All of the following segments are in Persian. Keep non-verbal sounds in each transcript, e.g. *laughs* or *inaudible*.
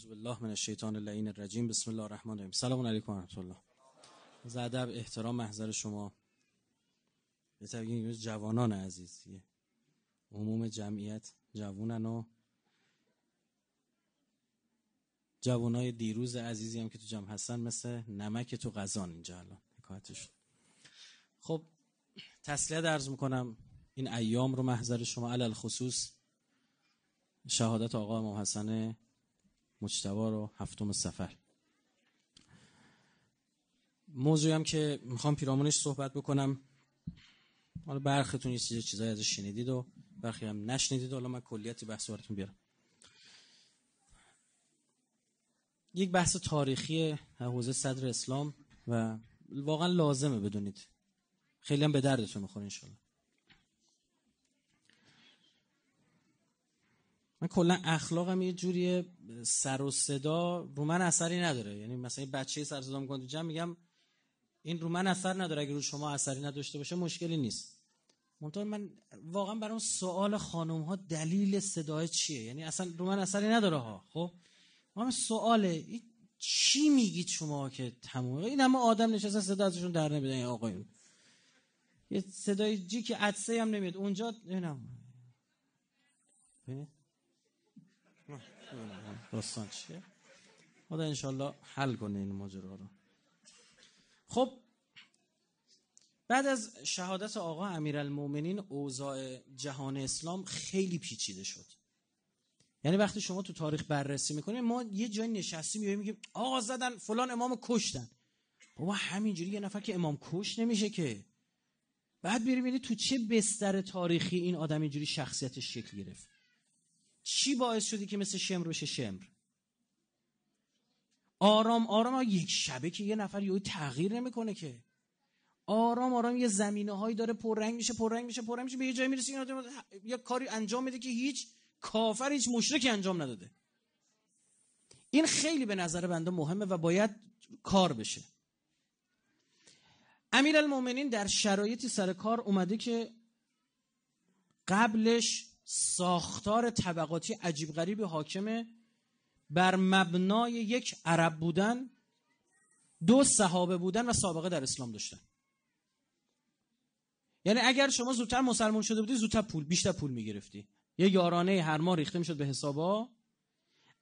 اعوذ بالله من الشیطان اللعین الرجیم بسم الله الرحمن الرحیم سلام علیکم و رحمت الله از ادب احترام محضر شما به تبیین جوانان عزیز عموم جمعیت جوانن و جوانای دیروز عزیزی هم که تو جمع هستن مثل نمک تو قزان اینجا الان حکایتش خب تسلیت عرض میکنم این ایام رو محضر شما علل خصوص شهادت آقا امام حسن مجتبا رو هفتم سفر موضوعی هم که میخوام پیرامونش صحبت بکنم حالا برختون یه سری چیزایی ازش شنیدید و برخی هم نشنیدید حالا من کلیتی بحث براتون بیارم یک بحث تاریخی حوزه صدر اسلام و واقعا لازمه بدونید خیلی هم به دردتون میخوره انشالله من کلا اخلاقم یه جوری سر و صدا رو من اثری نداره یعنی مثلا بچه سر صدا میکنه جمع میگم این رو من اثر نداره اگه رو شما اثری نداشته باشه مشکلی نیست منطور من واقعا برای اون سوال خانم ها دلیل صدای چیه یعنی اصلا رو من اثری نداره ها خب من سواله چی میگید شما که تمام این همه آدم نشسته صدا ازشون در نمیدن آقا یه صدای جی که عدسه هم نمیاد اونجا نمیدونم داستان چیه انشالله حل کنه این ماجرا رو خب بعد از شهادت آقا المومنین اوضاع جهان اسلام خیلی پیچیده شد یعنی وقتی شما تو تاریخ بررسی میکنید ما یه جای نشستیم یهو میگیم آقا زدن فلان امامو کشتن بابا همینجوری یه نفر که امام کش نمیشه که بعد میری تو چه بستر تاریخی این آدم اینجوری شخصیتش شکل گرفت چی باعث شدی که مثل شمر بشه شمر آرام آرام یک شبه که یه نفر یه تغییر نمیکنه که آرام آرام یه زمینه هایی داره پررنگ میشه پررنگ میشه پررنگ میشه به یه جایی میرسه یه کاری انجام میده که هیچ کافر هیچ مشرکی انجام نداده این خیلی به نظر بنده مهمه و باید کار بشه امیر المومنین در شرایطی سر کار اومده که قبلش ساختار طبقاتی عجیب غریب حاکمه بر مبنای یک عرب بودن دو صحابه بودن و سابقه در اسلام داشتن یعنی اگر شما زودتر مسلمان شده بودی زودتر پول بیشتر پول میگرفتی یه یارانه هر ماه ریخته میشد به حسابا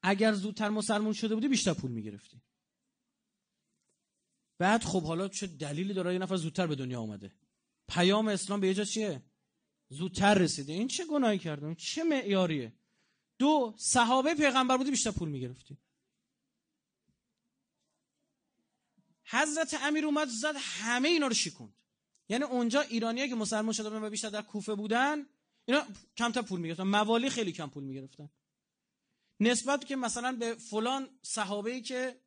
اگر زودتر مسلمان شده بودی بیشتر پول میگرفتی بعد خب حالا چه دلیلی داره یه نفر زودتر به دنیا اومده پیام اسلام به یه چیه زودتر رسیده این چه گناهی کردم چه معیاریه دو صحابه پیغمبر بودی بیشتر پول میگرفتی حضرت امیر اومد زد همه اینا رو شیکوند یعنی اونجا ایرانی که مسلمان شده بودن و بیشتر در کوفه بودن اینا کمتر پول میگرفتن موالی خیلی کم پول میگرفتن نسبت که مثلا به فلان صحابه ای که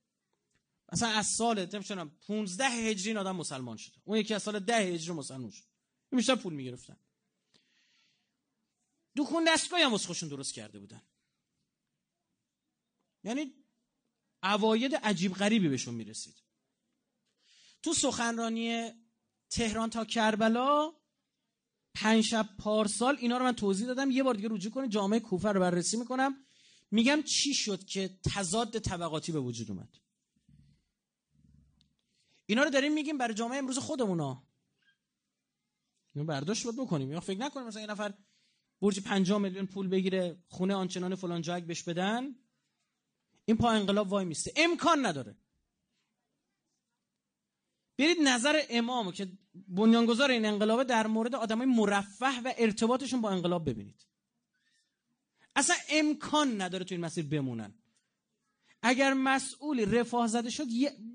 مثلا از سال نمیدونم 15 هجری آدم مسلمان شده اون یکی از سال 10 هجری مسلمان شد بیشتر پول میگرفتن دو دستگاهی هم از خوشون درست کرده بودن یعنی اواید عجیب غریبی بهشون میرسید تو سخنرانی تهران تا کربلا پنج شب پارسال اینا رو من توضیح دادم یه بار دیگه رجوع کنه جامعه کوفه رو بررسی میکنم میگم چی شد که تضاد طبقاتی به وجود اومد اینا رو داریم میگیم برای جامعه امروز خودمونا اینو برداشت بکنیم یا فکر نکنیم مثلا یه نفر برج 5 میلیون پول بگیره خونه آنچنان فلان جگ بهش بدن این پا انقلاب وای میسته امکان نداره برید نظر امام که بنیانگذار این انقلاب در مورد آدمای مرفه و ارتباطشون با انقلاب ببینید اصلا امکان نداره تو این مسیر بمونن اگر مسئولی رفاه زده شد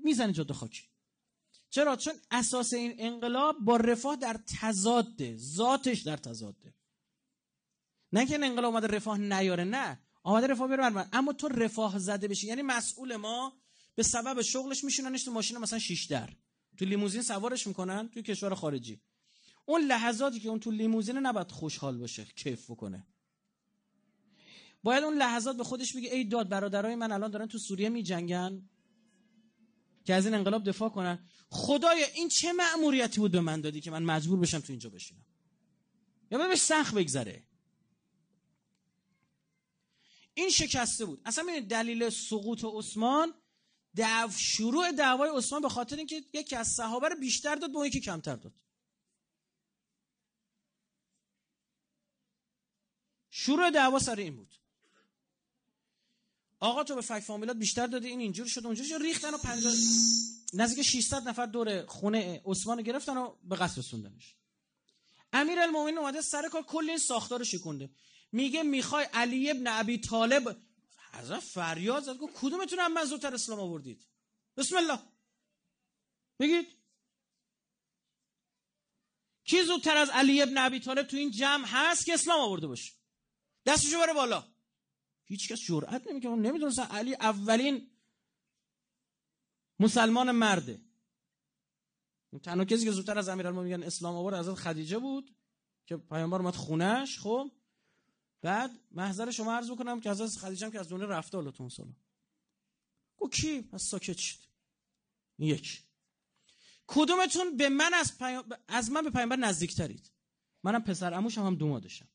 میزنه جاده خاکی چرا چون اساس این انقلاب با رفاه در تضاده ذاتش در تضاده نه که انقلاب اومده رفاه نیاره نه آمده رفاه بیاره اما تو رفاه زده بشی یعنی مسئول ما به سبب شغلش میشوننش تو ماشین مثلا شش در تو لیموزین سوارش میکنن توی کشور خارجی اون لحظاتی که اون تو لیموزین نباید خوشحال باشه کیف بکنه باید اون لحظات به خودش بگه ای داد برادرای من الان دارن تو سوریه میجنگن که از این انقلاب دفاع کنن خدایا این چه مأموریتی بود به من دادی که من مجبور بشم تو اینجا بشینم یا بهش سخت بگذره این شکسته بود اصلا ببینید دلیل سقوط عثمان دعو شروع دعوای عثمان به خاطر اینکه یکی از صحابه رو بیشتر داد به اون یکی کمتر داد شروع دعوا سر این بود آقا تو به فک فامیلات بیشتر داده این اینجور شد اونجور شد ریختن و پنجا نزدیک 600 نفر دور خونه عثمان گرفتن و به قصر رسوندنش امیرالمومنین اومده سر کار کل این ساختار رو شکنده میگه میخوای علی ابن ابی طالب از فریاد زد گفت کدومتون هم من زودتر اسلام آوردید بسم الله بگید کی زودتر از علی ابن ابی طالب تو این جمع هست که اسلام آورده باشه دستشو بره بالا هیچکس جرئت نمیکنه نمیدونست علی اولین مسلمان مرده تنها کسی که زودتر از امیرالمومنین اسلام آورد از خدیجه بود که پیامبر اومد خونش خب بعد محضر شما عرض بکنم که از خدیجه هم که از دونه رفته حالا اون سالا گو کی از ساکت شد یک کدومتون به من از, از من به پیامبر ترید؟ منم پسر اموشم هم داشتم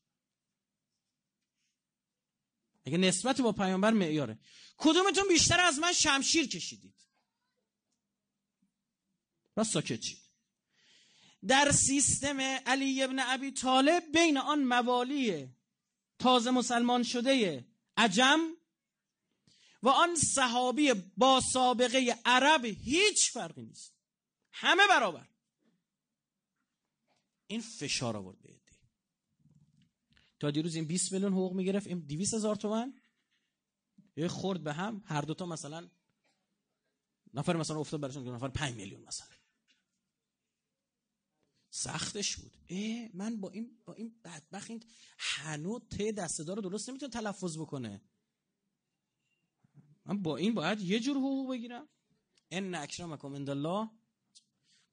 اگه نسبت با پیامبر معیاره کدومتون بیشتر از من شمشیر کشیدید پس ساکت شید در سیستم علی ابن ابی طالب بین آن موالیه تازه مسلمان شده عجم و آن صحابی با سابقه عرب هیچ فرقی نیست همه برابر این فشار آورد به دی تا دیروز این 20 میلیون حقوق میگرفت این 200 هزار تومن یه خورد به هم هر دوتا مثلا نفر مثلا افتاد برشون نفر 5 میلیون مثلا سختش بود اه من با این با این بدبخت این هنو ته دستدار رو درست نمیتونه تلفظ بکنه من با این باید یه جور حقوق بگیرم ان اکرمکم عند الله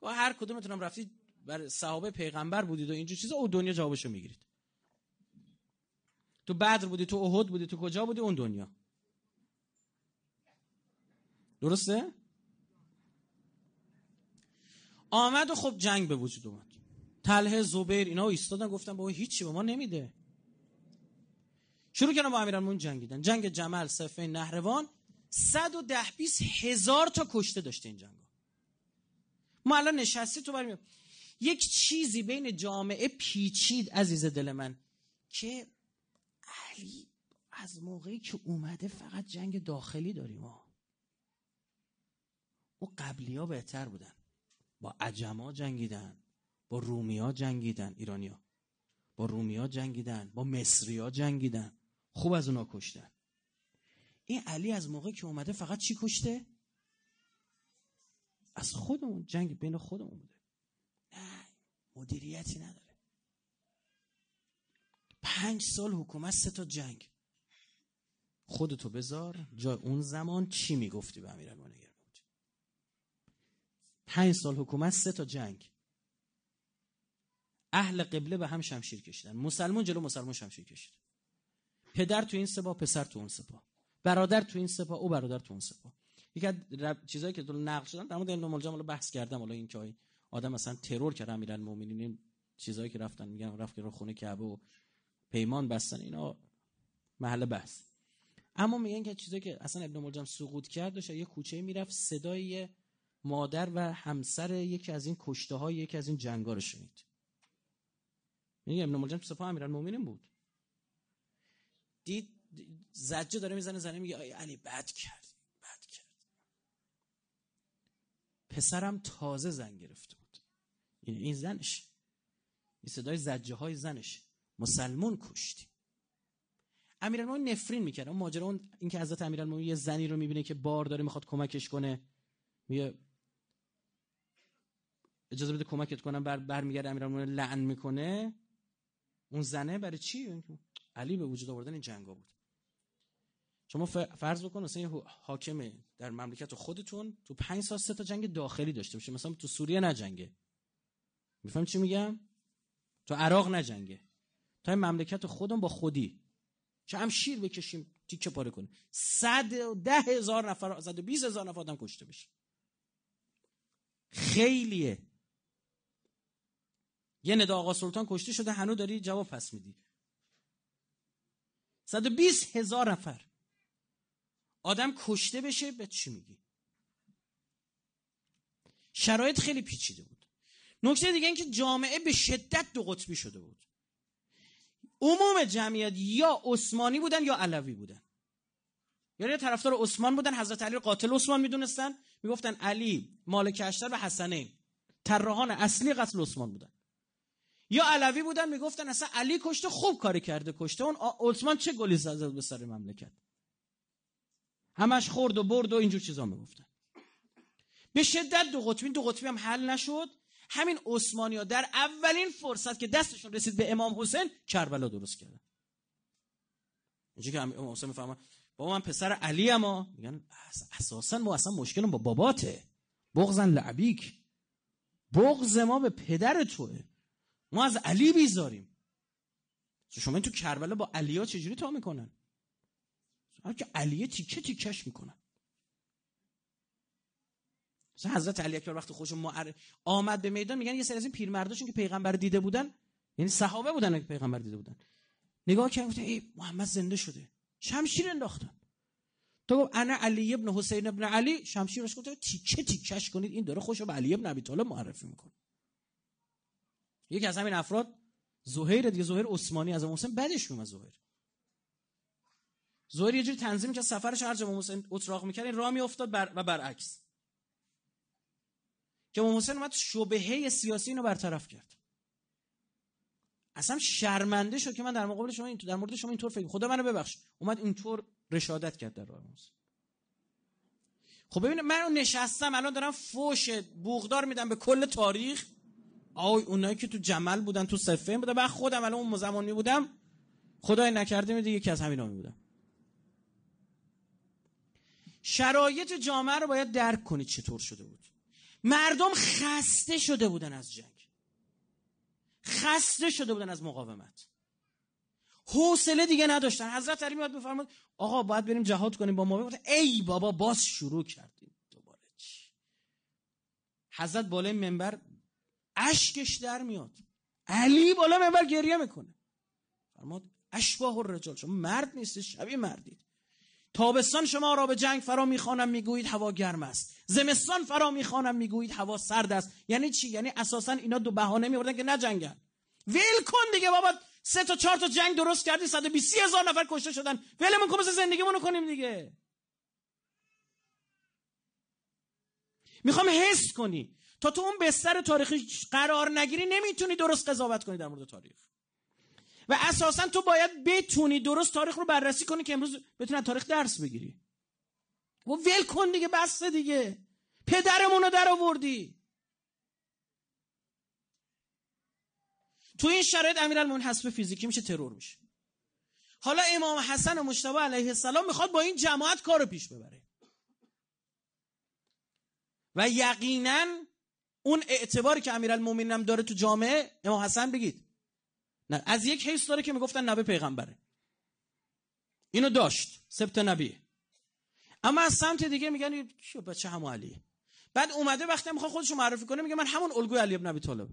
هر میتونم رفتی بر صحابه پیغمبر بودید و اینجور چیزا او دنیا جوابشو میگیرید تو بدر بودی تو احد بودی تو کجا بودی اون دنیا درسته آمد و خب جنگ به وجود اومد تله زبیر اینا ایستادن گفتن بابا هیچی به ما نمیده شروع کردن با امیرالمومنین جنگیدن جنگ جمل صفه نهروان 110 20 هزار تا کشته داشته این جنگ ما الان نشستی تو برمیاد یک چیزی بین جامعه پیچید عزیز دل من که علی از موقعی که اومده فقط جنگ داخلی داریم ما او قبلی ها بهتر بودن با عجما جنگیدن با رومیا جنگیدن ایرانیا با رومیا جنگیدن با مصریا جنگیدن خوب از اونا کشتن این علی از موقع که اومده فقط چی کشته از خودمون جنگ بین خودمون بوده نه مدیریتی نداره پنج سال حکومت سه تا جنگ خودتو بذار جای اون زمان چی میگفتی به امیرالمومنین بود پنج سال حکومت سه تا جنگ اهل قبله به هم شمشیر کشیدن مسلمان جلو مسلمان شمشیر کشید پدر تو این سپاه پسر تو اون سپا برادر تو این سپا او برادر تو اون سپاه یکی از رب... چیزایی که تو نقش شدن در مورد علم حالا بحث کردم حالا این که آدم مثلا ترور کرد امیرالمومنین این چیزایی که رفتن میگن رفت که رو خونه کعبه و پیمان بستن اینا محل بحث اما میگن که چیزایی که اصلا ابن ملجم سقوط کرد داشت یه کوچه میرفت صدای مادر و همسر یکی از این کشته های یکی از این جنگا رو یعنی ابن ملجم سپاه امیرالمومنین بود دید زجه داره میزنه زنه میگه آی علی بد کرد بد کرد پسرم تازه زن گرفته بود این این زنش این صدای زجه های زنش مسلمون کشتی امیرالمومنین نفرین میکرد اون ماجرا اون اینکه حضرت امیرالمومنین یه زنی رو میبینه که بار داره میخواد کمکش کنه میگه اجازه بده کمکت کنم بر برمیگرده امیرالمومنین لعن میکنه اون زنه برای چی علی به وجود آوردن این جنگا بود شما فرض بکن مثلا یه حاکم در مملکت خودتون تو 5 سال سه تا جنگ داخلی داشته باشه مثلا تو سوریه نجنگه میفهم چی میگم تو عراق نجنگه تا این مملکت خودم با خودی شیر بکشیم تیکه پاره کنیم صد و ده هزار نفر صد و بیز هزار نفر آدم کشته بشه خیلیه یه ندا آقا سلطان کشته شده هنو داری جواب پس میدی 120 هزار نفر آدم کشته بشه به چی میگی شرایط خیلی پیچیده بود نکته دیگه که جامعه به شدت دو قطبی شده بود عموم جمعیت یا عثمانی بودن یا علوی بودن یعنی طرفدار عثمان بودن حضرت علی قاتل عثمان میدونستن میگفتن علی مالک اشتر و حسنه طراحان اصلی قتل عثمان بودن یا علوی بودن میگفتن اصلا علی کشته خوب کاری کرده کشته اون عثمان چه گلی زده به سر مملکت همش خورد و برد و اینجور چیزا میگفتن به شدت دو قطبی دو قطبی هم حل نشد همین عثمانی ها در اولین فرصت که دستشون رسید به امام حسین کربلا درست کردن اینجا که امام حسین میفهمن بابا من پسر علی اما میگن اساسا ما اصلا مشکلم با باباته بغزن لعبیک بغز ما به پدر توه ما از علی بیزاریم شما این تو کربلا با علیا چجوری تا میکنن که علیه تیکه تیکش میکنن مثلا حضرت علی اکبر وقتی خودش معر... آمد به میدان میگن یه سری از این پیرمرداشون که پیغمبر دیده بودن یعنی صحابه بودن که پیغمبر دیده بودن نگاه کردن گفتن ای محمد زنده شده شمشیر انداختن تو گفت انا علی ابن حسین ابن علی شمشیرش گفت تیکه تیکش کنید این داره خوشو به علی ابن ابی طالب معرفی میکنه یکی از همین افراد زهیر دیگه زهیر عثمانی از امام حسین بدش میومد زهیر زهیر یه جوری تنظیم که سفرش هر جا امام حسین اتراق میکرد این را میافتاد بر و برعکس که امام حسین اومد شبهه سیاسی اینو برطرف کرد اصلا شرمنده شد که من در مقابل شما این در مورد شما اینطور فکر خدا منو ببخش اومد اینطور رشادت کرد در راه موسی خب ببین من نشستم الان دارم فوش بوغدار میدم به کل تاریخ آی اونایی که تو جمل بودن تو صفه بودن بعد خودم الان اون زمان بودم خدای نکرده می یکی از همینا می بودم شرایط جامعه رو باید درک کنید چطور شده بود مردم خسته شده بودن از جنگ خسته شده بودن از مقاومت حوصله دیگه نداشتن حضرت علی میاد بفرماد آقا باید بریم جهاد کنیم با ما ای بابا باز شروع کردیم دوباره چی حضرت بالای منبر اشکش در میاد علی بالا منبر گریه میکنه فرماد اشباه رجال شما مرد نیستش شبیه مردید تابستان شما را به جنگ فرا میخوانم میگویید هوا گرم است زمستان فرا میخوانم میگویید هوا سرد است یعنی چی یعنی اساسا اینا دو بهانه میوردن که نجنگن ویل کن دیگه بابا سه تا چهار تا جنگ درست کردی 120 هزار نفر کشته شدن ولمون کن زندگیمون زندگیمونو کنیم دیگه میخوام حس کنی تا تو اون بستر تاریخی قرار نگیری نمیتونی درست قضاوت کنی در مورد تاریخ و اساسا تو باید بتونی درست تاریخ رو بررسی کنی که امروز بتونی تاریخ درس بگیری و ول کن دیگه بس دیگه پدرمونو در آوردی تو این شرایط امیرالمومنین حسب فیزیکی میشه ترور میشه حالا امام حسن و مشتبه علیه السلام میخواد با این جماعت کار پیش ببره و یقینا اون اعتباری که امیرالمومنین هم داره تو جامعه امام حسن بگید نه از یک حیث داره که میگفتن نبه پیغمبره اینو داشت سبت نبی. اما از سمت دیگه میگن چه بچه هم علیه بعد اومده وقتی میخواد خودشو معرفی کنه میگه من همون الگوی علی ابن ابی طالب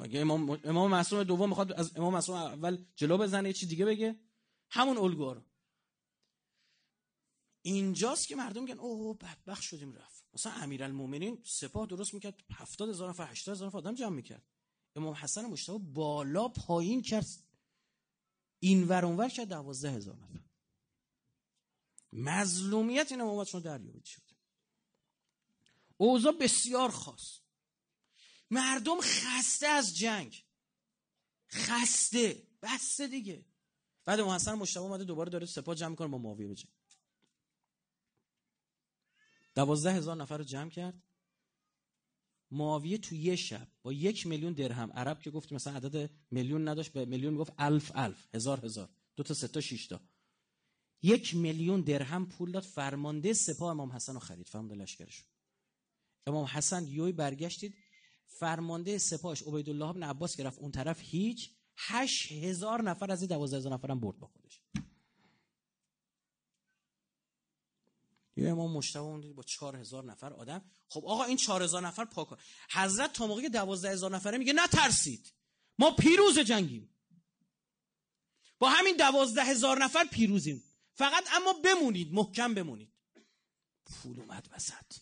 مگه امام امام معصوم دوم میخواد از امام معصوم اول جلو بزنه چی دیگه بگه همون الگو رو اینجاست که مردم میگن اوه بدبخت شدیم رفت مثلا امیرالمومنین سپاه درست میکرد 70 هزار نفر 80 هزار نفر آدم جمع میکرد امام حسن مشتبه بالا پایین کرد این اونور کرد 12 هزار نفر مظلومیت این امامت شما دریابید شد اوضاع بسیار خاص مردم خسته از جنگ خسته بسته دیگه بعد امام حسن مشتبه اومده دوباره داره سپاه جمع کنه با معاویه بجنگ دوازده هزار نفر رو جمع کرد معاویه تو یه شب با یک میلیون درهم عرب که گفت مثلا عدد میلیون نداشت به میلیون میگفت الف الف هزار هزار دو تا سه تا شش تا یک میلیون درهم پول داد فرمانده سپاه امام حسن رو خرید فرمانده لشکرش امام حسن یوی برگشتید فرمانده سپاهش عبیدالله بن عباس گرفت اون طرف هیچ هشت هزار نفر از این دوازده هزار نفرم برد با خودش دیگه ما مشتبه اون با چهار هزار نفر آدم خب آقا این چهار هزار نفر پاک حضرت تا موقع دوازده هزار نفره میگه نترسید ما پیروز جنگیم با همین دوازده هزار نفر پیروزیم فقط اما بمونید محکم بمونید پول اومد وسط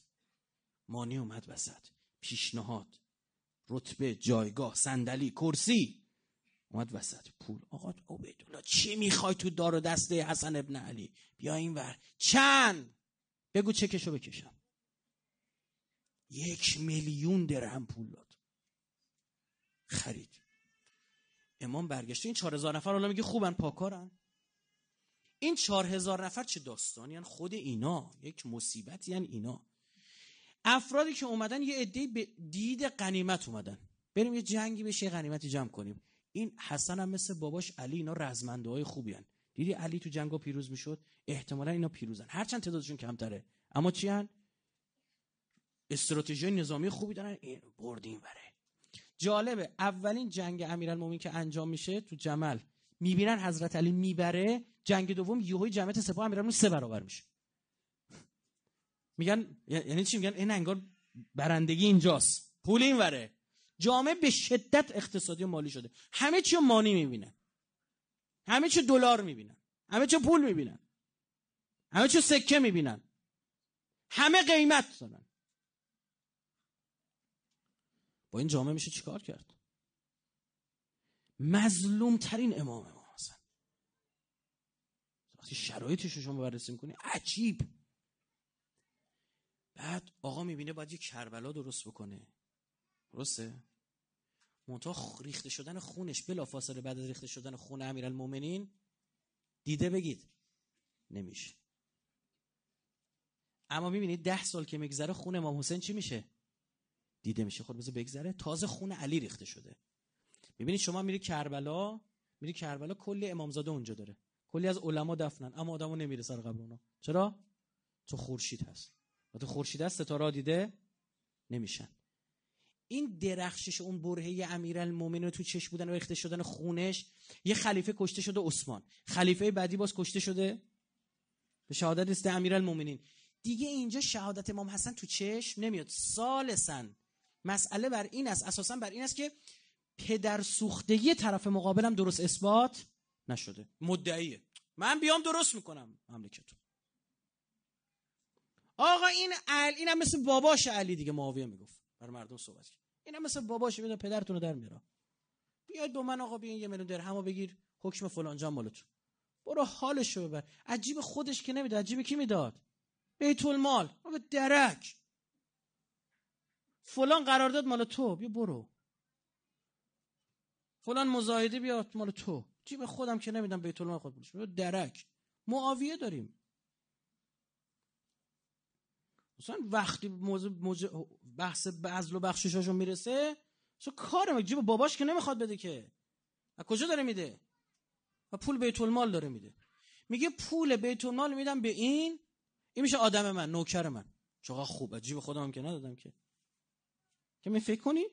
مانی اومد وسط پیشنهاد رتبه جایگاه صندلی کرسی اومد وسط پول آقا عبیدالله چی میخوای تو دار و دسته حسن ابن علی بیا این ور چند بگو چکشو بکشم یک میلیون درهم پول داد خرید امام برگشته این چهار هزار نفر حالا میگه خوبن پاکارن این چهار هزار نفر چه داستانی یعنی خود اینا یک مصیبتی یعنی اینا افرادی که اومدن یه ادهی به دید قنیمت اومدن بریم یه جنگی بشه یه قنیمتی جمع کنیم این حسن هم مثل باباش علی اینا رزمنده های خوبی هن. دیدی علی تو جنگا پیروز میشد احتمالا اینا پیروزن هرچند تعدادشون کمتره اما چی استراتژی نظامی خوبی دارن این بردیم بره جالبه اولین جنگ امیرالمومنین که انجام میشه تو جمل میبینن حضرت علی میبره جنگ دوم یوهای جمعیت سپاه امیرالمومنین سه برابر میشه میگن یعنی چی میگن این انگار برندگی اینجاست پول وره جامعه به شدت اقتصادی و مالی شده همه چی مانی میبینه همه چه دلار میبینن همه چه پول میبینن همه چه سکه میبینن همه قیمت دارن با این جامعه میشه چیکار کرد مظلوم ترین امام ما هستند وقتی شرایطش رو شما بررسی میکنی عجیب بعد آقا میبینه باید یه کربلا درست بکنه درسته منتها ریخته شدن خونش بلافاصله بعد از ریخته شدن خون امیرالمومنین دیده بگید نمیشه اما میبینید ده سال که میگذره خون امام حسین چی میشه دیده میشه خود خب بذار بگذره تازه خون علی ریخته شده میبینید شما میری کربلا میری کربلا کلی امامزاده اونجا داره کلی از علما دفنن اما آدمو نمیره سر قبر اونا چرا تو خورشید هست و تو خورشید هست ستاره دیده نمیشن این درخشش اون برهه امیرالمومنین تو چش بودن و اخته شدن خونش یه خلیفه کشته شده عثمان خلیفه بعدی باز کشته شده به شهادت است امیرالمومنین دیگه اینجا شهادت امام حسن تو چشم نمیاد سالسن مسئله بر این است اساسا بر این است که پدر سوختگی طرف مقابلم درست اثبات نشده مدعیه من بیام درست میکنم مملکتو آقا این علی اینم مثل باباش علی دیگه معاویه میگفت بر مردم صحبت این هم مثل باباش بده پدرتون رو در میاره بیاید با من آقا بیاین یه در درهمو بگیر حکم فلان جان مالتون برو حالش رو ببر عجیب خودش که نمیداد عجیب کی میداد بیت المال به درک فلان قرارداد مال تو بیا برو فلان مزایده بیاد مال تو جیب خودم که نمیدم بیت المال خود بروش درک معاویه داریم مثلا وقتی موضوع, موضوع بحث بذل و هاشون میرسه چه کار جیب باباش که نمیخواد بده که از کجا داره میده و پول بیت المال داره میده میگه پول بیت المال میدم به این این میشه آدم من نوکر من چقدر خوبه جیب خودم هم که ندادم که که می فکر کنید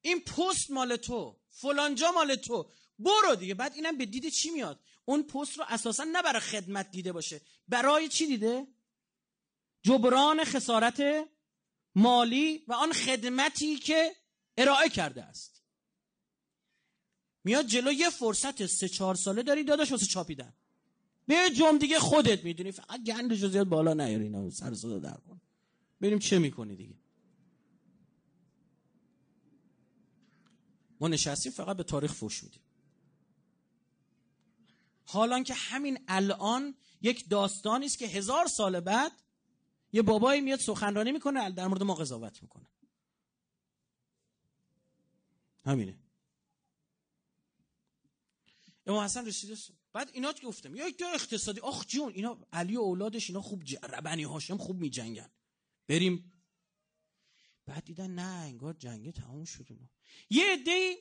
این پست مال تو فلانجا مال تو برو دیگه بعد اینم به دید چی میاد اون پست رو اساسا نه برای خدمت دیده باشه برای چی دیده جبران خسارت مالی و آن خدمتی که ارائه کرده است میاد جلو یه فرصت سه چهار ساله داری داداش واسه چاپیدن به جم دیگه خودت میدونی فقط گندش زیاد بالا نیاری اینا سر صدا در کن ببینیم چه میکنی دیگه ما نشستیم فقط به تاریخ فوش میدیم حالان که همین الان یک داستانی است که هزار سال بعد یه بابایی میاد سخنرانی میکنه در مورد ما قضاوت میکنه همینه امام حسن رسیده بعد اینا گفتم یا یک اقتصادی آخ جون اینا علی و اولادش اینا خوب هم ربنی هاشم خوب میجنگن بریم بعد دیدن نه انگار جنگه تموم شد یه عده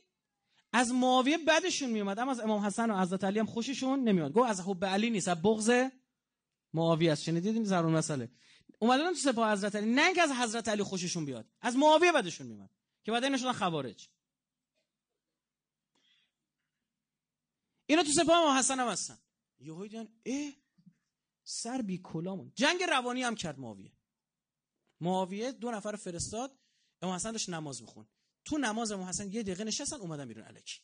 از معاویه بدشون میومد اما از امام حسن و حضرت علی هم خوششون نمیاد گفت از حب علی نیست از بغض معاویه است شنیدید این ضرور مسئله اومدن تو سپاه حضرت علی نه اینکه از حضرت علی خوششون بیاد از معاویه بدشون میومد که بعد اینشون خوارج اینا تو سپاه امام حسن هم هستن یهو دیدن ای سر بی کلامون جنگ روانی هم کرد معاویه معاویه دو نفر فرستاد امام حسن داشت نماز میخوند تو نماز امام حسن یه دقیقه نشستن اومدن بیرون الکی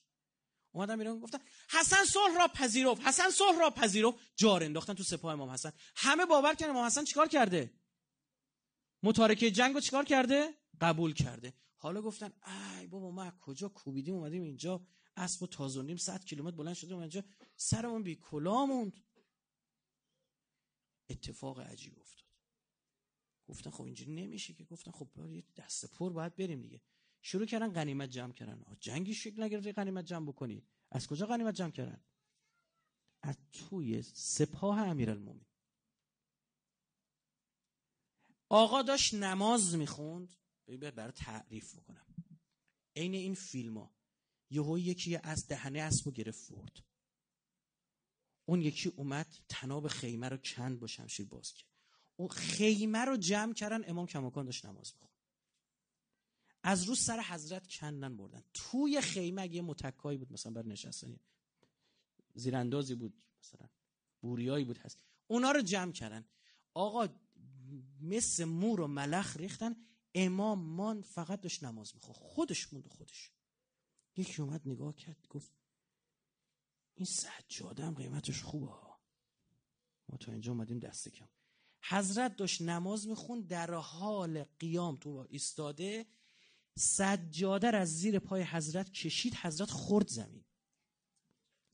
اومدن بیرون گفتن حسن صلح را پذیرفت حسن صلح را پذیرفت جار انداختن تو سپاه امام حسن همه باور کردن امام حسن چیکار کرده متارکه جنگو چیکار کرده قبول کرده حالا گفتن ای بابا ما کجا کوبیدیم اومدیم اینجا اسب و تازوندیم 100 کیلومتر بلند شدیم اینجا سرمون بی کلا موند اتفاق عجیب افتاد گفتن خب اینجوری نمیشه که گفتن خب یه دست پر باید بریم دیگه شروع کردن غنیمت جمع کردن جنگی شکل نگرفت غنیمت جمع بکنی از کجا غنیمت جمع کردن از توی سپاه امیرالمومنین آقا داشت نماز میخوند بر تعریف بکنم عین این فیلم ها یهو یکی از دهنه اسبو گرفت فورد اون یکی اومد تناب خیمه رو چند با شمشیر باز کرد اون خیمه رو جمع کردن امام کماکان داشت نماز میخوند از روز سر حضرت کندن بردن توی خیمه اگه متکایی بود مثلا بر نشستنی زیراندازی بود مثلا بوریایی بود هست اونا رو جمع کردن آقا مثل مور و ملخ ریختن امام مان فقط داشت نماز میخواد خودش موند خودش یکی اومد نگاه کرد گفت این سجاده قیمتش خوبه ما تا اینجا اومدیم دست کم حضرت داشت نماز میخون در حال قیام تو ایستاده سجاده از زیر پای حضرت کشید حضرت خورد زمین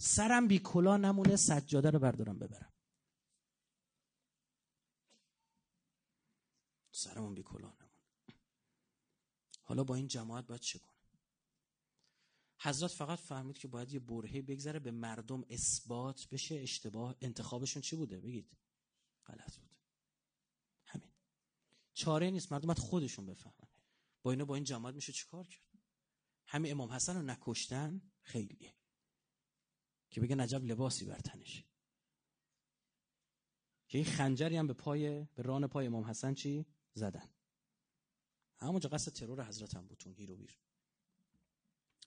سرم بی کلا نمونه سجاده رو بردارم ببرم سرمون بی کلا نمونه حالا با این جماعت باید چه کنم حضرت فقط فهمید که باید یه برهه بگذره به مردم اثبات بشه اشتباه انتخابشون چی بوده بگید غلط بود همین چاره نیست مردم باید خودشون بفهمن با اینا با این جماعت میشه چیکار کرد همین امام حسن رو نکشتن خیلیه که بگه نجب لباسی بر تنش که این خنجری هم به پای به ران پای امام حسن چی زدن همونجا قصد ترور حضرت هم بود گیر و بیر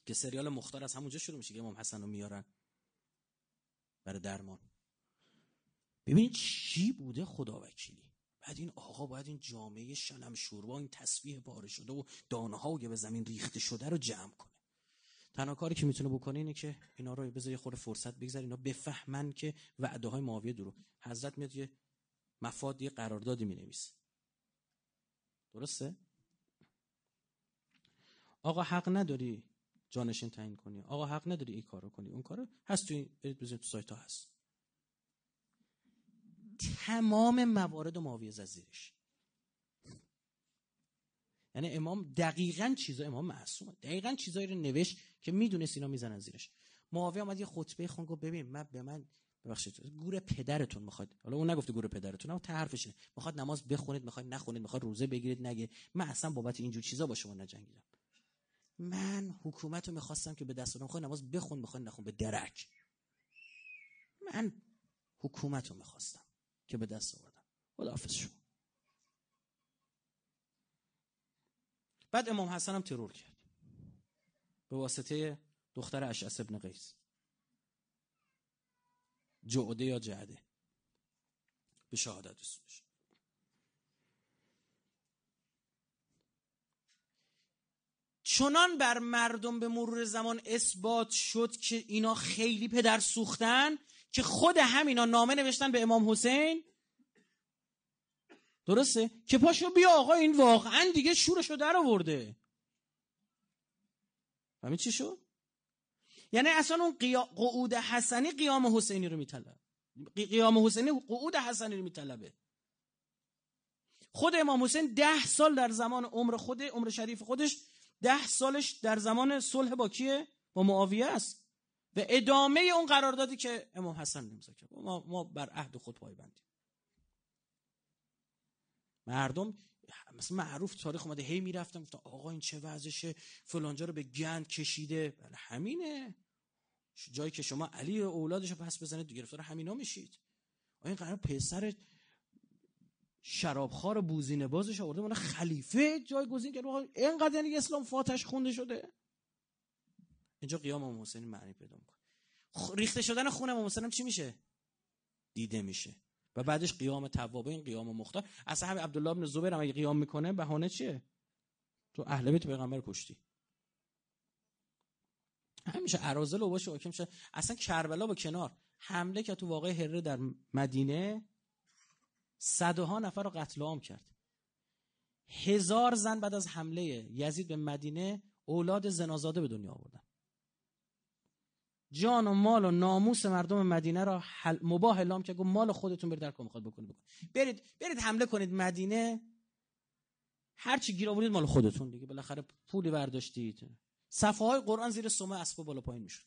که سریال مختار از همونجا شروع میشه که امام حسن رو میارن برای درمان ببینید چی بوده خداوکیلی بعد این آقا باید این جامعه شلم شوربا این تصویح پاره شده و دانه به زمین ریخته شده رو جمع کنه تنها کاری که میتونه بکنه اینه که اینا رو بذاری خود فرصت بگذاری، اینا بفهمن که وعده های معاویه درو حضرت میاد یه مفاد یه قراردادی می درسته آقا حق نداری جانشین تعیین کنی آقا حق نداری این کارو کنی اون کارو هست توی برید تو سایت هست تمام موارد و از از زیرش یعنی امام دقیقا چیزا امام معصومه دقیقا چیزایی رو نوشت که میدونست اینا میزنن زیرش معاویه آمد یه خطبه خون گفت ببین من به من ببخشید گور پدرتون میخواد حالا اون نگفته گور پدرتون اما حرفش میخواد نماز بخونید میخواد نخونید میخواد روزه بگیرید نگه من اصلا بابت اینجور چیزا با شما نجنگیدم من حکومت رو میخواستم که به دست آدم نماز بخون میخواد نخون به درک من حکومت رو میخواستم که به دست آوردم حافظ بعد امام حسن هم ترور کرد به واسطه دختر اشعث ابن قیس جعده یا جعده به شهادت رسونش چنان بر مردم به مرور زمان اثبات شد که اینا خیلی پدر سوختن که خود همینا نامه نوشتن به امام حسین درسته که پاشو بیا آقا این واقعا دیگه شورشو در آورده همین چی شد یعنی اصلا اون قعود حسنی قیام حسینی رو میطلب قیام حسینی قعود حسنی رو میطلبه خود امام حسین ده سال در زمان عمر خود عمر شریف خودش ده سالش در زمان صلح با کیه با معاویه است به ادامه اون قراردادی که امام حسن امضا کرد ما, ما بر عهد خود پایبندیم مردم مثلا معروف تاریخ اومده هی میرفتم گفتن آقا این چه وضعشه فلانجا رو به گند کشیده برای بله، همینه جایی که شما علی و اولادش رو پس بزنید گرفتار همینا میشید این قرار پسر شرابخوار بوزینه بازش آورده من خلیفه جایگزین کرد اینقدر یعنی اسلام فاتش خونده شده اینجا قیام امام حسین معنی پیدا میکنه ریخته شدن خون امام حسین چی میشه دیده میشه و بعدش قیام این قیام مختار اصلا همین عبدالله بن زبیر هم اگه قیام میکنه بهانه چیه تو اهل بیت پیغمبر کشتی همیشه ارازل و باشه حاکم شد اصلا کربلا با کنار حمله که تو واقع هره در مدینه صدها نفر رو قتل عام کرد هزار زن بعد از حمله یزید به مدینه اولاد زنازاده به دنیا آوردن جان و مال و ناموس مردم مدینه را حل مباه که گفت مال خودتون برید کو میخواد بکنید بکن. برید برید حمله کنید مدینه هر چی گیر آورید مال خودتون دیگه بالاخره پولی برداشتید صفحه های قرآن زیر سمه اسب بالا پایین میشد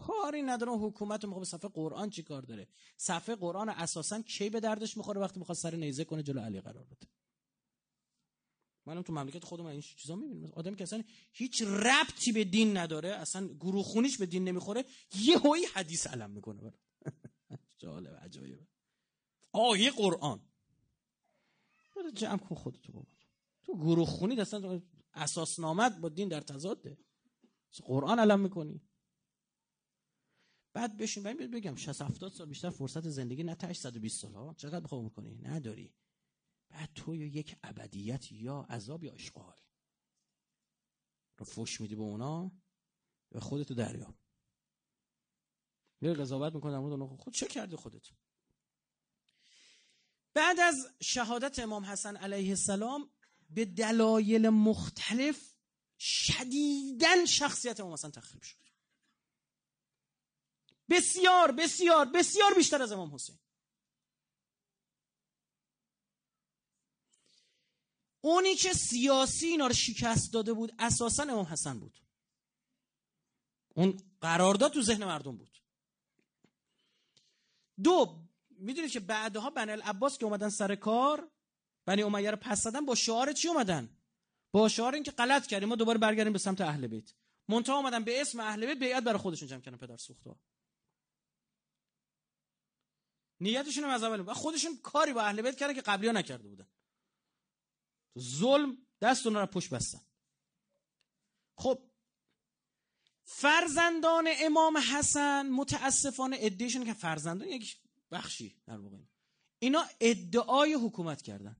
کاری نداره حکومت میخواد صفحه قرآن چی کار داره صفحه قرآن اساسا کی به دردش میخوره وقتی میخواد سر نیزه کنه جلو علی قرار بده منم تو مملکت خودم این چیزا میبینم آدم که اصلا هیچ ربطی به دین نداره اصلا گروه خونیش به دین نمیخوره یه هوی حدیث علم میکنه برای *laughs* جالب عجایبه آیه قرآن برو جمع کن خودتو بابا تو گروه خونی اصلا اساس نامد با دین در تضاده قرآن علم میکنی بعد بشین بگم 60 70 سال بیشتر فرصت زندگی نه 120 سال ها چقدر بخوام کنی نداری بعد تو یک ابدیت یا عذاب یا اشغال رو فش میدی به اونا و خودتو دریا میره قضاوت میکنه در خود خب چه کردی خودت بعد از شهادت امام حسن علیه السلام به دلایل مختلف شدیدن شخصیت امام حسن تخریب شد بسیار بسیار بسیار بیشتر از امام حسین اونی که سیاسی اینا رو شکست داده بود اساسا امام حسن بود اون قرارداد تو ذهن مردم بود دو میدونید که بعدها بنی العباس که اومدن سر کار بنی امیه رو پس دادن با شعار چی اومدن با شعار اینکه غلط کردیم ما دوباره برگردیم به سمت اهل بیت منتها اومدن به اسم اهل بیت بیعت برای خودشون جمع کردن پدر سوختا نیتشون هم از اول و خودشون کاری با اهل بیت کردن که قبلی ها نکرده بودن ظلم دست اونا رو پشت بستن خب فرزندان امام حسن متاسفانه ادیشن که فرزندان یک بخشی در واقع اینا ادعای حکومت کردن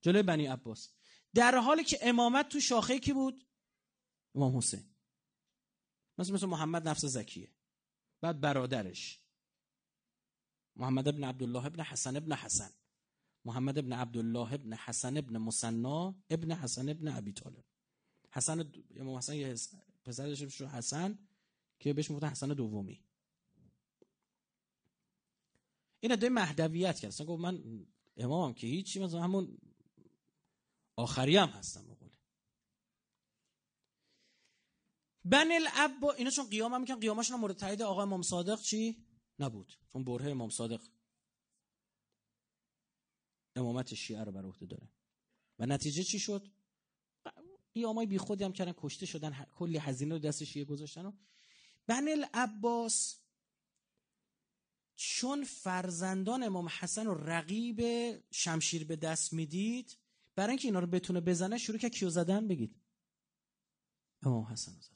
جلوی بنی عباس در حالی که امامت تو شاخه کی بود امام حسین مثل مثل محمد نفس زکیه بعد برادرش محمد ابن عبدالله ابن حسن ابن حسن محمد ابن عبدالله ابن حسن ابن مسنا ابن حسن ابن عبی طالب حسن امام حسن یه پسرش حسن که بهش میگفتن حسن دومی این ادعای مهدویت کرد اصلا گفت من امامم که هیچی مثلا همون آخری هم هستم بقوله بن الاب اینا چون قیام هم قیامش قیامشون مورد تایید آقا امام صادق چی نبود اون بره امام صادق امامت شیعه رو بر عهده داره و نتیجه چی شد قیامای بی خودی هم کردن کشته شدن کلی هزینه رو دست شیعه گذاشتن و بن العباس چون فرزندان امام حسن و رقیب شمشیر به دست میدید برای اینکه اینا رو بتونه بزنه شروع که کیو زدن بگید امام حسن رو زدن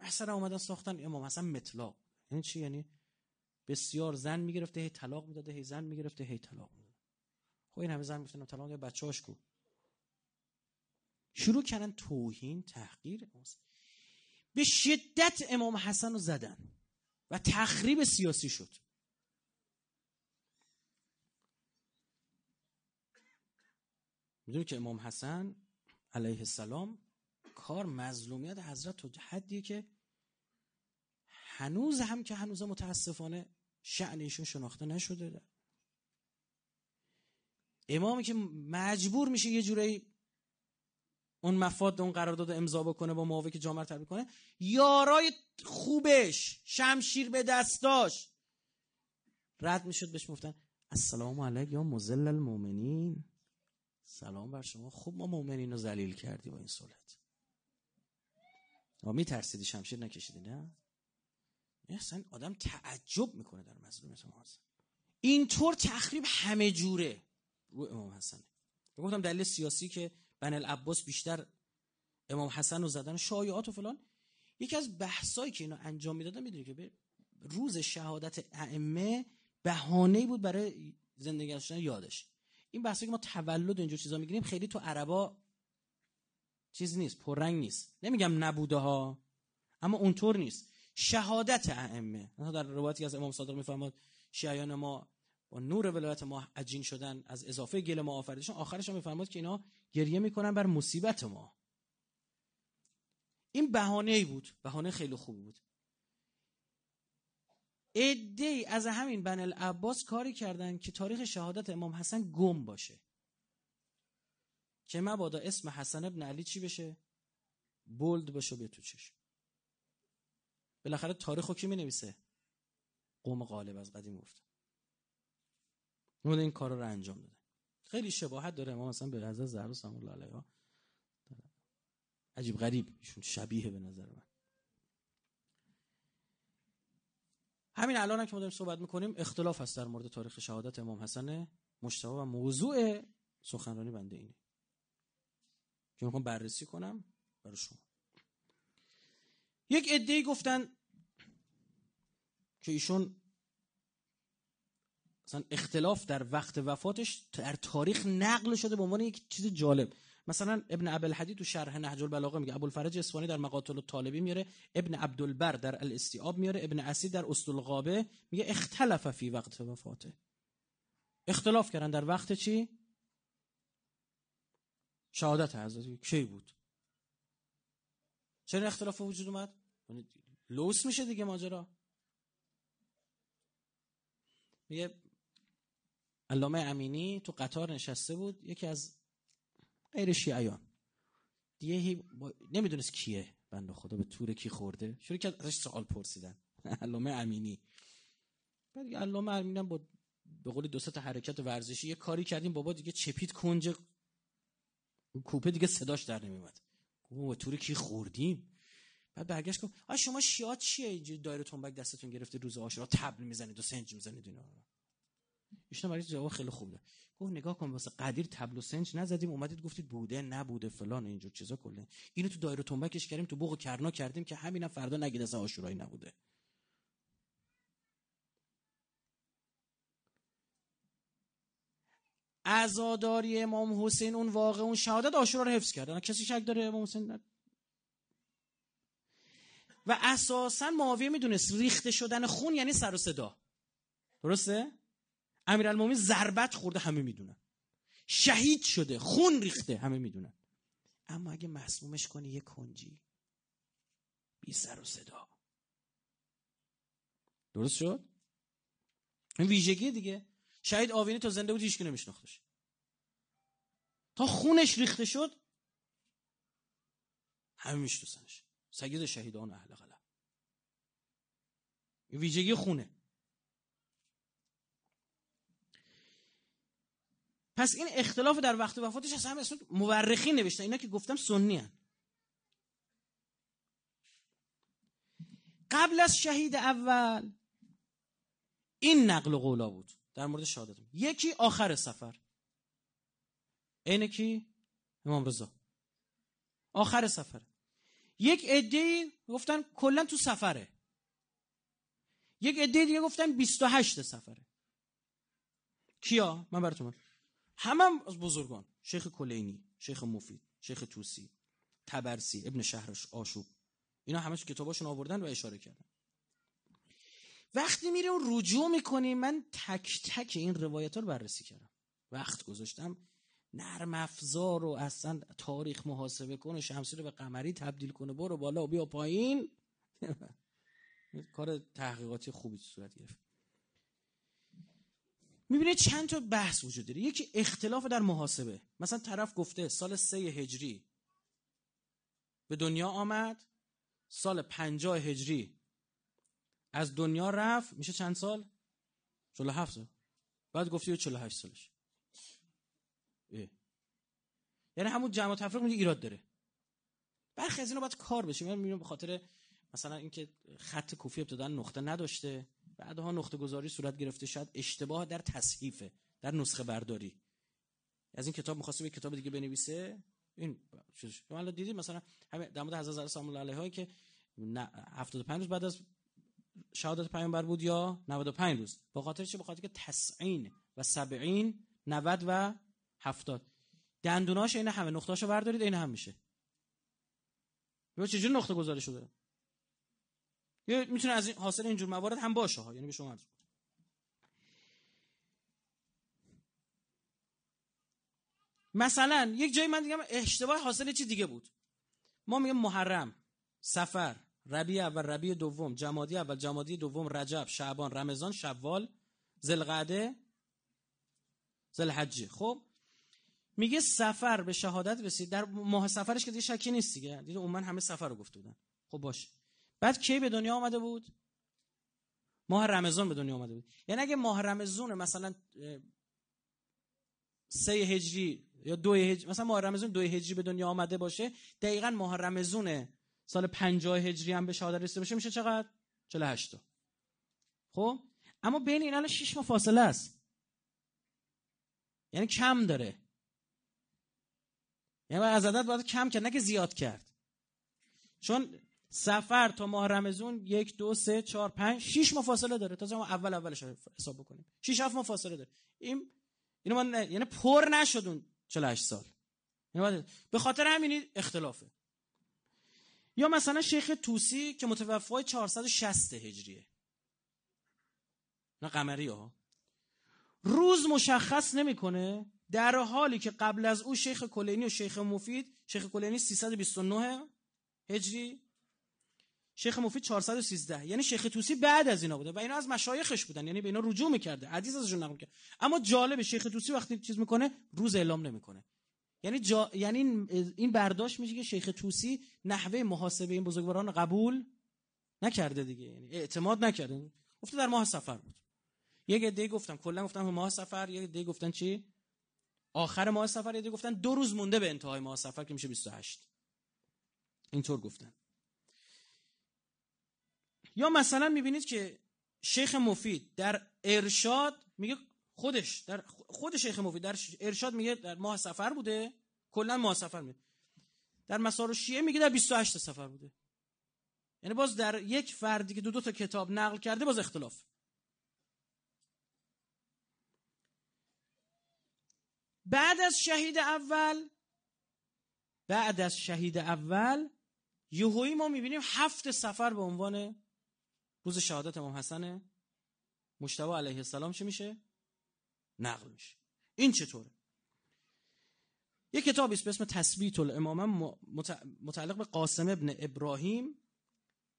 مثلا اومدن ساختن امام حسن مطلاق این یعنی چی یعنی بسیار زن میگرفته هی طلاق میداده هی زن میگرفته هی طلاق میداده خب این همه زن میفتن طلاق میداده بچهاش کو شروع کردن توهین تحقیر به شدت امام حسن رو زدن و تخریب سیاسی شد میدونی که امام حسن علیه السلام کار مظلومیت حضرت تو حدیه که هنوز هم که هنوز متاسفانه شعن ایشون شناخته نشده ده. امامی که مجبور میشه یه جوری اون مفاد اون داده امضا بکنه با معاوی که جامعه تر کنه یارای خوبش شمشیر به دستاش رد میشد بهش مفتن السلام علیک یا مزل المؤمنین سلام بر شما خوب ما مومنین رو ذلیل کردی با این صلحت ما میترسیدی شمشیر نکشیدی نه اصلا آدم تعجب میکنه در مظلومیت امام حسن اینطور تخریب همه جوره رو امام حسن گفتم دلیل سیاسی که بن العباس بیشتر امام حسن رو زدن شایعات و فلان یکی از بحثایی که اینا انجام میدادن میدونی که به روز شهادت ائمه بهانه بود برای زندگی یادش این بحثی که ما تولد اینجور چیزا میگیریم خیلی تو عربا چیز نیست پررنگ نیست نمیگم نبوده ها اما اونطور نیست شهادت ائمه در روایتی از امام صادق میفرماد شیعیان ما با نور ولایت ما عجین شدن از اضافه گل ما آفریدشون آخرش هم میفرماد که اینا گریه میکنن بر مصیبت ما این بهانه بود بهانه خیلی خوبی بود ای از همین بن العباس کاری کردن که تاریخ شهادت امام حسن گم باشه که مبادا اسم حسن ابن علی چی بشه بولد بشه به تو چشم بالاخره تاریخ کی می نویسه قوم غالب از قدیم گفت اون این کار رو انجام داده. خیلی شباهت داره ما مثلا به حضرت زهرا سلام الله عجیب غریب ایشون شبیه به نظر من همین الان که ما داریم صحبت میکنیم اختلاف هست در مورد تاریخ شهادت امام حسن مشتبه و موضوع سخنرانی بنده اینه که میخوام بررسی کنم برای شما یک عده‌ای گفتن که ایشون مثلا اختلاف در وقت وفاتش در تاریخ نقل شده به عنوان یک چیز جالب مثلا ابن حدید تو شرح نهج البلاغه میگه ابوالفرج اسفانی در مقاتل الطالبی میاره ابن عبدالبر در الاستیاب میاره ابن اسید در استلغابه میگه اختلاف فی وقت وفاته اختلاف کردن در وقت چی شهادت حضرت کی بود چرا اختلاف وجود اومد لوس میشه دیگه ماجرا میگه علامه امینی تو قطار نشسته بود یکی از غیر شیعیان دیگه با... نمیدونست کیه بنده خدا به تور کی خورده شروع کرد ازش سوال پرسیدن *laughs* علامه امینی بعد علامه امینی با به قول دو تا حرکت ورزشی یه کاری کردیم بابا دیگه چپید کنج کوپه دیگه صداش در نمیومد گفتم به تور کی خوردیم بعد برگشت گفت آ شما شیاد چیه اینجوری دایره تنبک دستتون گرفته روز عاشورا تبل میزنید و سنج میزنید اینا ایشون برای جواب خیلی خوب داد گفت نگاه کن واسه قدیر تبل و سنج نزدیم اومدید گفتید بوده نبوده فلان اینجور چیزا کله اینو تو دایره تنبکش کردیم تو بوق کرنا کردیم که همینا فردا نگید از عاشورایی نبوده عزاداری امام حسین اون واقع اون شهادت عاشورا رو حفظ کردن کسی شک داره امام حسین و اساسا معاویه میدونست ریخته شدن خون یعنی سر و صدا درسته امیرالمومنین ضربت خورده همه میدونن شهید شده خون ریخته همه میدونن اما اگه مسمومش کنی یه کنجی بی سر و صدا درست شد این ویژگی دیگه شهید آوینی تا زنده بود هیچ که نمیشناختش تا خونش ریخته شد همه میشناسنش سید شهیدان اهل قلم ویژگی خونه پس این اختلاف در وقت وفاتش از همه مورخی مورخین نوشتن اینا که گفتم سنی قبل از شهید اول این نقل و قولا بود در مورد شهادت یکی آخر سفر عین کی امام رضا آخر سفر یک عده گفتن کلا تو سفره یک عده دیگه گفتن 28 سفره کیا من براتون هم هم از بزرگان شیخ کلینی شیخ مفید شیخ توسی تبرسی ابن شهرش آشوب اینا همش کتاباشون آوردن و اشاره کردن وقتی میره و رجوع میکنی من تک تک این روایت ها رو بررسی کردم وقت گذاشتم نرم افزار رو اصلا تاریخ محاسبه کنه شمسی رو به قمری تبدیل کنه برو بالا و بیا پایین کار تحقیقاتی خوبی صورت گرفت میبینه چند تا بحث وجود داره یکی اختلاف در محاسبه مثلا طرف گفته سال سه هجری به دنیا آمد سال پنجاه هجری از دنیا رفت میشه چند سال؟ 47 سال بعد گفتی هشت سالش یعنی همون جمع و تفریق میگه ایراد داره برخی از اینا باید کار بشه من میبینم به خاطر مثلا اینکه خط کوفی ابتدا نقطه نداشته بعدها نقطه گذاری صورت گرفته شاید اشتباه در تصحیفه در نسخه برداری از این کتاب می‌خواستم یه کتاب دیگه بنویسه این چیزش شما الان دیدید مثلا همین در مورد حضرت سلام الله علیه که 75 روز بعد از شهادت پیامبر بود یا 95 روز به خاطر چه به خاطر که و 70 90 و 70 دندوناش این همه رو بردارید این هم میشه یا چجور نقطه گذاری شده یه میتونه از این حاصل اینجور موارد هم باشه ها یعنی به شما عرض مثلا یک جایی من دیگه اشتباه حاصل چی دیگه بود ما میگم محرم سفر ربیع اول ربیع دوم جمادی اول جمادی دوم رجب شعبان رمضان شوال ذوالقعده زلحجی. خب میگه سفر به شهادت رسید در ماه سفرش که دیگه شکی نیست دیگه دیده اون من همه سفر رو گفته بودن خب باشه بعد کی به دنیا آمده بود ماه رمضان به دنیا آمده بود یعنی اگه ماه رمضان مثلا سه هجری یا دو هجری مثلا ماه رمضان دو هجری به دنیا آمده باشه دقیقا ماه رمضان سال 50 هجری هم به شهادت رسیده باشه میشه چقدر 48 تا خب اما بین اینا 6 ماه فاصله است یعنی کم داره یعنی از عدد باید کم کرد نه که زیاد کرد چون سفر تا ماه رمزون یک دو سه چهار پنج شیش ماه فاصله داره تا ما اول اولش حساب بکنیم شیش هفت ماه فاصله داره این اینو من یعنی پر نشدون 48 سال یعنی به خاطر همین اختلافه یا مثلا شیخ توسی که متوفای 460 هجریه نه قمری ها روز مشخص نمیکنه در حالی که قبل از او شیخ کلینی و شیخ مفید شیخ کلینی 329 هجری شیخ مفید 413 یعنی شیخ توسی بعد از اینا بوده و اینا از مشایخش بودن یعنی به اینا رجوع میکرده عزیز ازشون نقل کرد اما جالب شیخ توسی وقتی چیز میکنه روز اعلام نمیکنه یعنی جا... یعنی این برداشت میشه که شیخ توسی نحوه محاسبه این بزرگواران قبول نکرده دیگه یعنی اعتماد نکرده گفته در ماه سفر بود یک عده گفتم کلا گفتم ماه سفر یک عده گفتن چی آخر ماه سفر یه گفتن دو روز مونده به انتهای ماه سفر که میشه 28 اینطور گفتن یا مثلا میبینید که شیخ مفید در ارشاد میگه خودش در خود شیخ مفید در ارشاد میگه در ماه سفر بوده کلا ماه سفر میگه در مسار شیعه میگه در 28 سفر بوده یعنی باز در یک فردی که دو دو تا کتاب نقل کرده باز اختلاف بعد از شهید اول بعد از شهید اول یهویی ما میبینیم هفت سفر به عنوان روز شهادت امام حسن مشتبه علیه السلام چه میشه؟ نقل میشه این چطوره؟ یه کتابی به اسم تثبیت الامام متعلق به قاسم ابن ابراهیم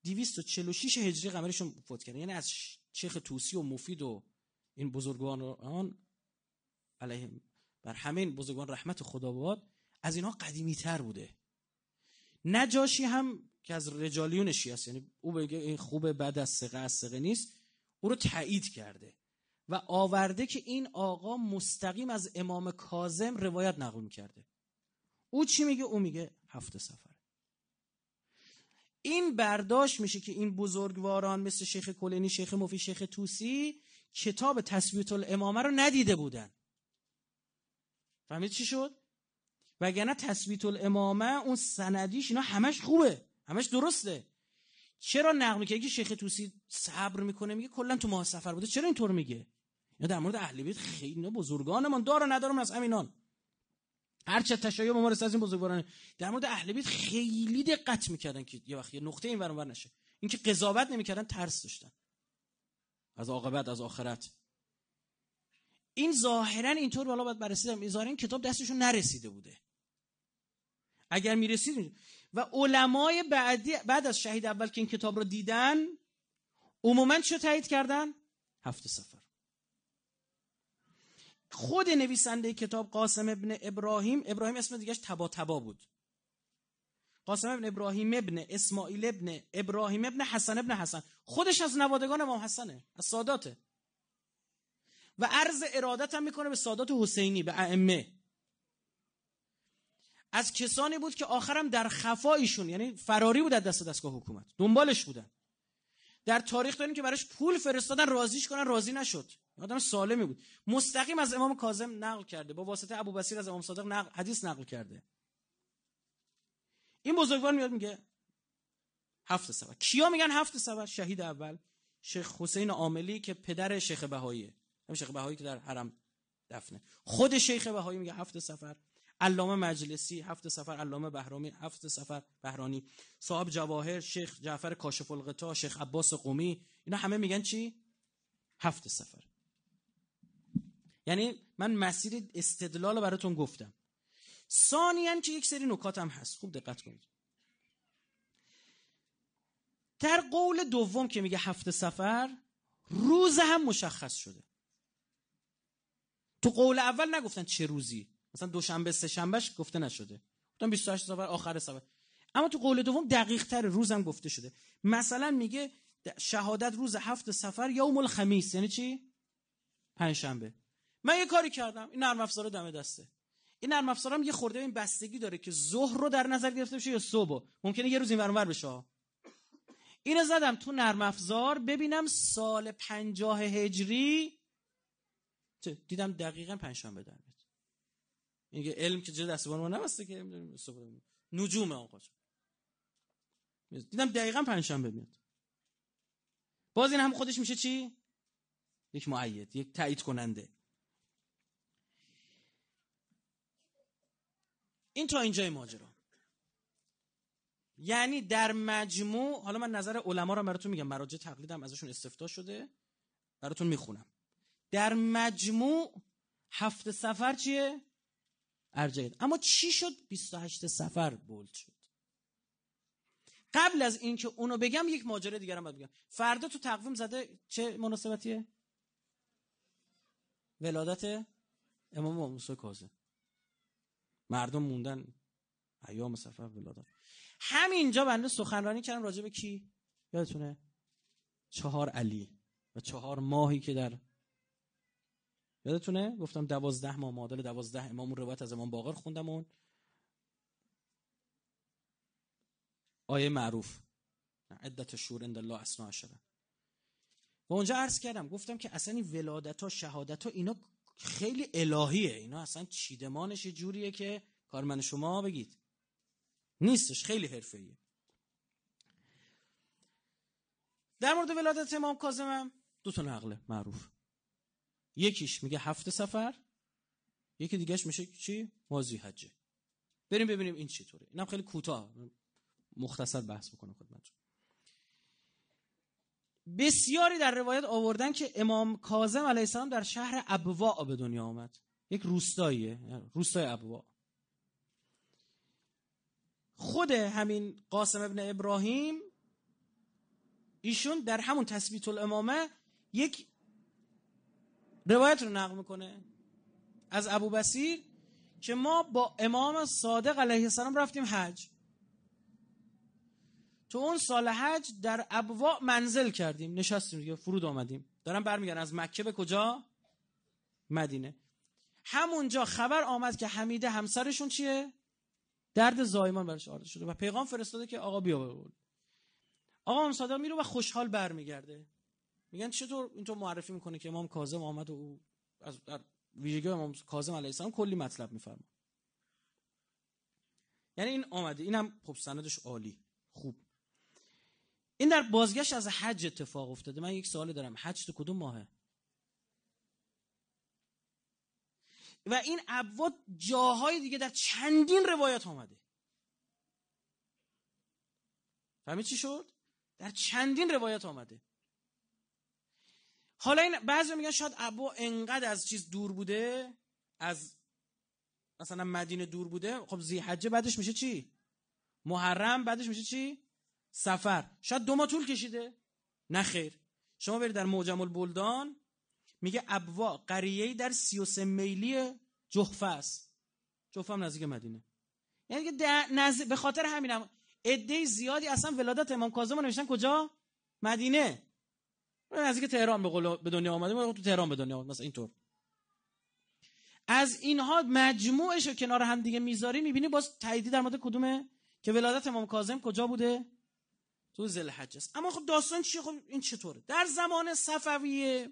246 هجری قمریشون فوت کرده یعنی از شیخ توسی و مفید و این بزرگان علیه بر همه بزرگان رحمت خدا باد از اینها قدیمی تر بوده نجاشی هم که از رجالیون شیعه است یعنی او بگه این خوبه بعد از سقه از سقه نیست او رو تایید کرده و آورده که این آقا مستقیم از امام کازم روایت نقل کرده او چی میگه او میگه هفته سفر این برداشت میشه که این بزرگواران مثل شیخ کلینی شیخ مفی شیخ توسی کتاب تصویت الامامه رو ندیده بودن فهمید چی شد وگرنه تثبیت الامامه اون سندیش اینا همش خوبه همش درسته چرا نقل میکنه که شیخ توسی صبر میکنه میگه کلا تو ماه سفر بوده چرا اینطور میگه یا در مورد اهل بیت خیلی بزرگانمان دار و ندارم از همینان هر چه تشیع ما از این بزرگان در مورد اهل بیت خیلی دقت میکردن که یه وقت یه نقطه این ور نشه اینکه قضاوت نمیکردن ترس داشتن از عاقبت از آخرت این ظاهرا اینطور بالا باید بررسی این ظاهرا این کتاب دستشون نرسیده بوده اگر میرسید و علمای بعدی بعد از شهید اول که این کتاب رو دیدن عموما چه تایید کردن هفت سفر خود نویسنده کتاب قاسم ابن ابراهیم ابراهیم اسم دیگهش تبا تبا بود قاسم ابن ابراهیم ابن اسماعیل ابن ابراهیم ابن حسن ابن حسن خودش از نوادگان امام حسنه از ساداته و عرض ارادت هم میکنه به سادات حسینی به ائمه از کسانی بود که آخرم در خفایشون یعنی فراری بود از دست دستگاه حکومت دنبالش بودن در تاریخ داریم که براش پول فرستادن راضیش کنن راضی نشد آدم سالمی بود مستقیم از امام کاظم نقل کرده با واسطه ابو از امام صادق نقل حدیث نقل کرده این بزرگوار میاد میگه هفت سبر کیا میگن هفت سبر شهید اول شیخ حسین عاملی که پدر شیخ بهاییه شیخ بهایی که در حرم دفنه خود شیخ بهایی میگه هفت سفر علامه مجلسی هفت سفر علامه بهرامی هفت سفر بهرانی صاحب جواهر شیخ جعفر کاشف القتا شیخ عباس قومی اینا همه میگن چی هفت سفر یعنی من مسیر استدلال براتون گفتم ثانیا که یک سری نکات هم هست خوب دقت کنید در قول دوم که میگه هفت سفر روز هم مشخص شده تو قول اول نگفتن چه روزی مثلا دوشنبه سه شنبهش گفته نشده گفتن 28 سفر آخر سفر اما تو قول دوم دقیق تر روزم گفته شده مثلا میگه شهادت روز هفت سفر یا یوم الخمیس یعنی چی شنبه. من یه کاری کردم این نرم افزار دم دسته این نرم افزارم یه خورده این بستگی داره که ظهر رو در نظر گرفته بشه یا صبح ممکنه یه روز این ورانور بشه اینو زدم تو نرم افزار ببینم سال پنجاه هجری دیدم دقیقا پنجشنبه در میاد میگه علم که جده دستبان ما نبسته که استفاده نجوم آقا دیدم دقیقا پنجشنبه میاد باز این هم خودش میشه چی یک معید یک تایید کننده این تا اینجای ماجرا یعنی در مجموع حالا من نظر علما رو براتون میگم مراجع تقلیدم ازشون استفتا شده براتون میخونم در مجموع هفت سفر چیه؟ ارجعید اما چی شد؟ 28 سفر بولد شد قبل از اینکه اونو بگم یک ماجرا هم باید بگم فردا تو تقویم زده چه مناسبتیه؟ ولادت امام موسی مردم موندن ایام سفر ولادت همینجا بنده سخنرانی کردم راجع به کی یادتونه چهار علی و چهار ماهی که در یادتونه گفتم دوازده ما معادل دوازده امام اون روایت از امام باقر خوندم اون آیه معروف عدت شور اند الله اسنا عشره و اونجا عرض کردم گفتم که اصلا این ولادت ها شهادت ها اینا خیلی الهیه اینا اصلا چیدمانش یه جوریه که کار من شما بگید نیستش خیلی حرفه‌ایه در مورد ولادت امام کاظمم دو تا نقله معروف یکیش میگه هفت سفر یکی دیگهش میشه چی مازی حجه بریم ببینیم این چی طوره اینم خیلی کوتاه مختصر بحث میکنه خدمتتون بسیاری در روایت آوردن که امام کاظم علیه السلام در شهر ابوا به دنیا آمد یک روستاییه روستای ابوا خود همین قاسم ابن ابراهیم ایشون در همون تثبیت الامامه یک روایت رو نقل میکنه از ابو بسیر که ما با امام صادق علیه السلام رفتیم حج تو اون سال حج در ابوا منزل کردیم نشستیم دیگه فرود آمدیم دارم برمیگردم از مکه به کجا مدینه همونجا خبر آمد که حمیده همسرشون چیه درد زایمان برش آورده شده و پیغام فرستاده که آقا بیا بقول آقا هم صادق میره و خوشحال برمیگرده میگن چطور اینطور معرفی میکنه که امام کاظم آمد و او از در ویژگی امام کاظم علیه السلام کلی مطلب میفرما یعنی این آمده این هم خب سندش عالی خوب این در بازگشت از حج اتفاق افتاده من یک سوال دارم حج تو کدوم ماهه و این ابواد جاهای دیگه در چندین روایت آمده فهمید چی شد؟ در چندین روایت آمده حالا این بعضی میگن شاید ابا انقدر از چیز دور بوده از مثلا مدینه دور بوده خب زیحجه بعدش میشه چی محرم بعدش میشه چی سفر شاید دو ما طول کشیده نه خیر شما برید در معجم البلدان میگه ابوا قریه در سه میلی جخفه است جخفه هم نزدیک مدینه یعنی که به خاطر همینم هم. زیادی اصلا ولادت امام کازم رو کجا مدینه اینکه تهران به, به دنیا آمده تو تهران به دنیا آمده مثلا اینطور از اینها مجموعش رو کنار هم دیگه میذاری میبینی باز تاییدی در مورد کدومه که ولادت امام کاظم کجا بوده تو زل است اما خب داستان چیه خب این چطوره در زمان صفویه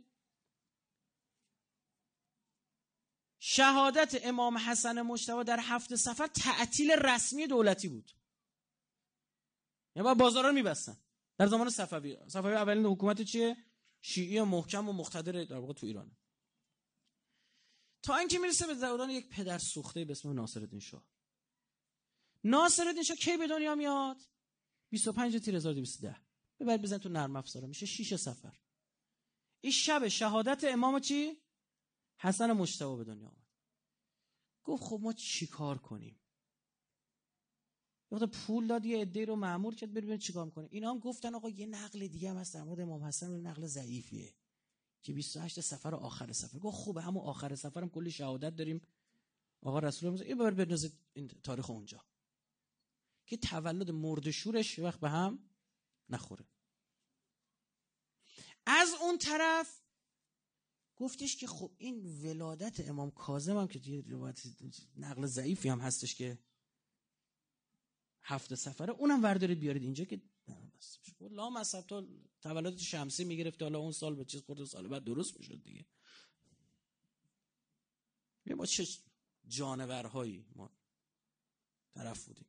شهادت امام حسن مجتبی در هفت سفر تعطیل رسمی دولتی بود یعنی بازارا رو میبستن در زمان صفوی صفوی اولین حکومت چیه شیعی محکم و مقتدر در واقع تو ایرانه تا اینکه میرسه به دوران یک پدر سوخته به اسم ناصرالدین شاه ناصرالدین شاه کی به دنیا میاد 25 تیر 1210 ببر بزن تو نرم افزاره میشه 6 سفر این شب شهادت امام چی حسن مجتبی به دنیا آمد گفت خب ما چیکار کنیم گفتم پول داد یه عده رو مأمور کرد ببین چیکار میکنه اینا هم گفتن آقا یه نقل دیگه هم هست امام نقل ضعیفیه که 28 سفر آخر سفر گفت خوبه هم آخر سفرم کلی شهادت داریم آقا رسول الله این بار بندازید این تاریخ اونجا که تولد مرد شورش وقت به هم نخوره از اون طرف گفتش که خب این ولادت امام کاظم هم که نقل ضعیفی هم هستش که هفت سفره اونم وردارید بیارید اینجا که خب، لا مصب تا تولد شمسی میگرفت حالا اون سال به چیز خورد سال بعد درست میشد دیگه یه یعنی ما چه جانورهایی ما طرف بودیم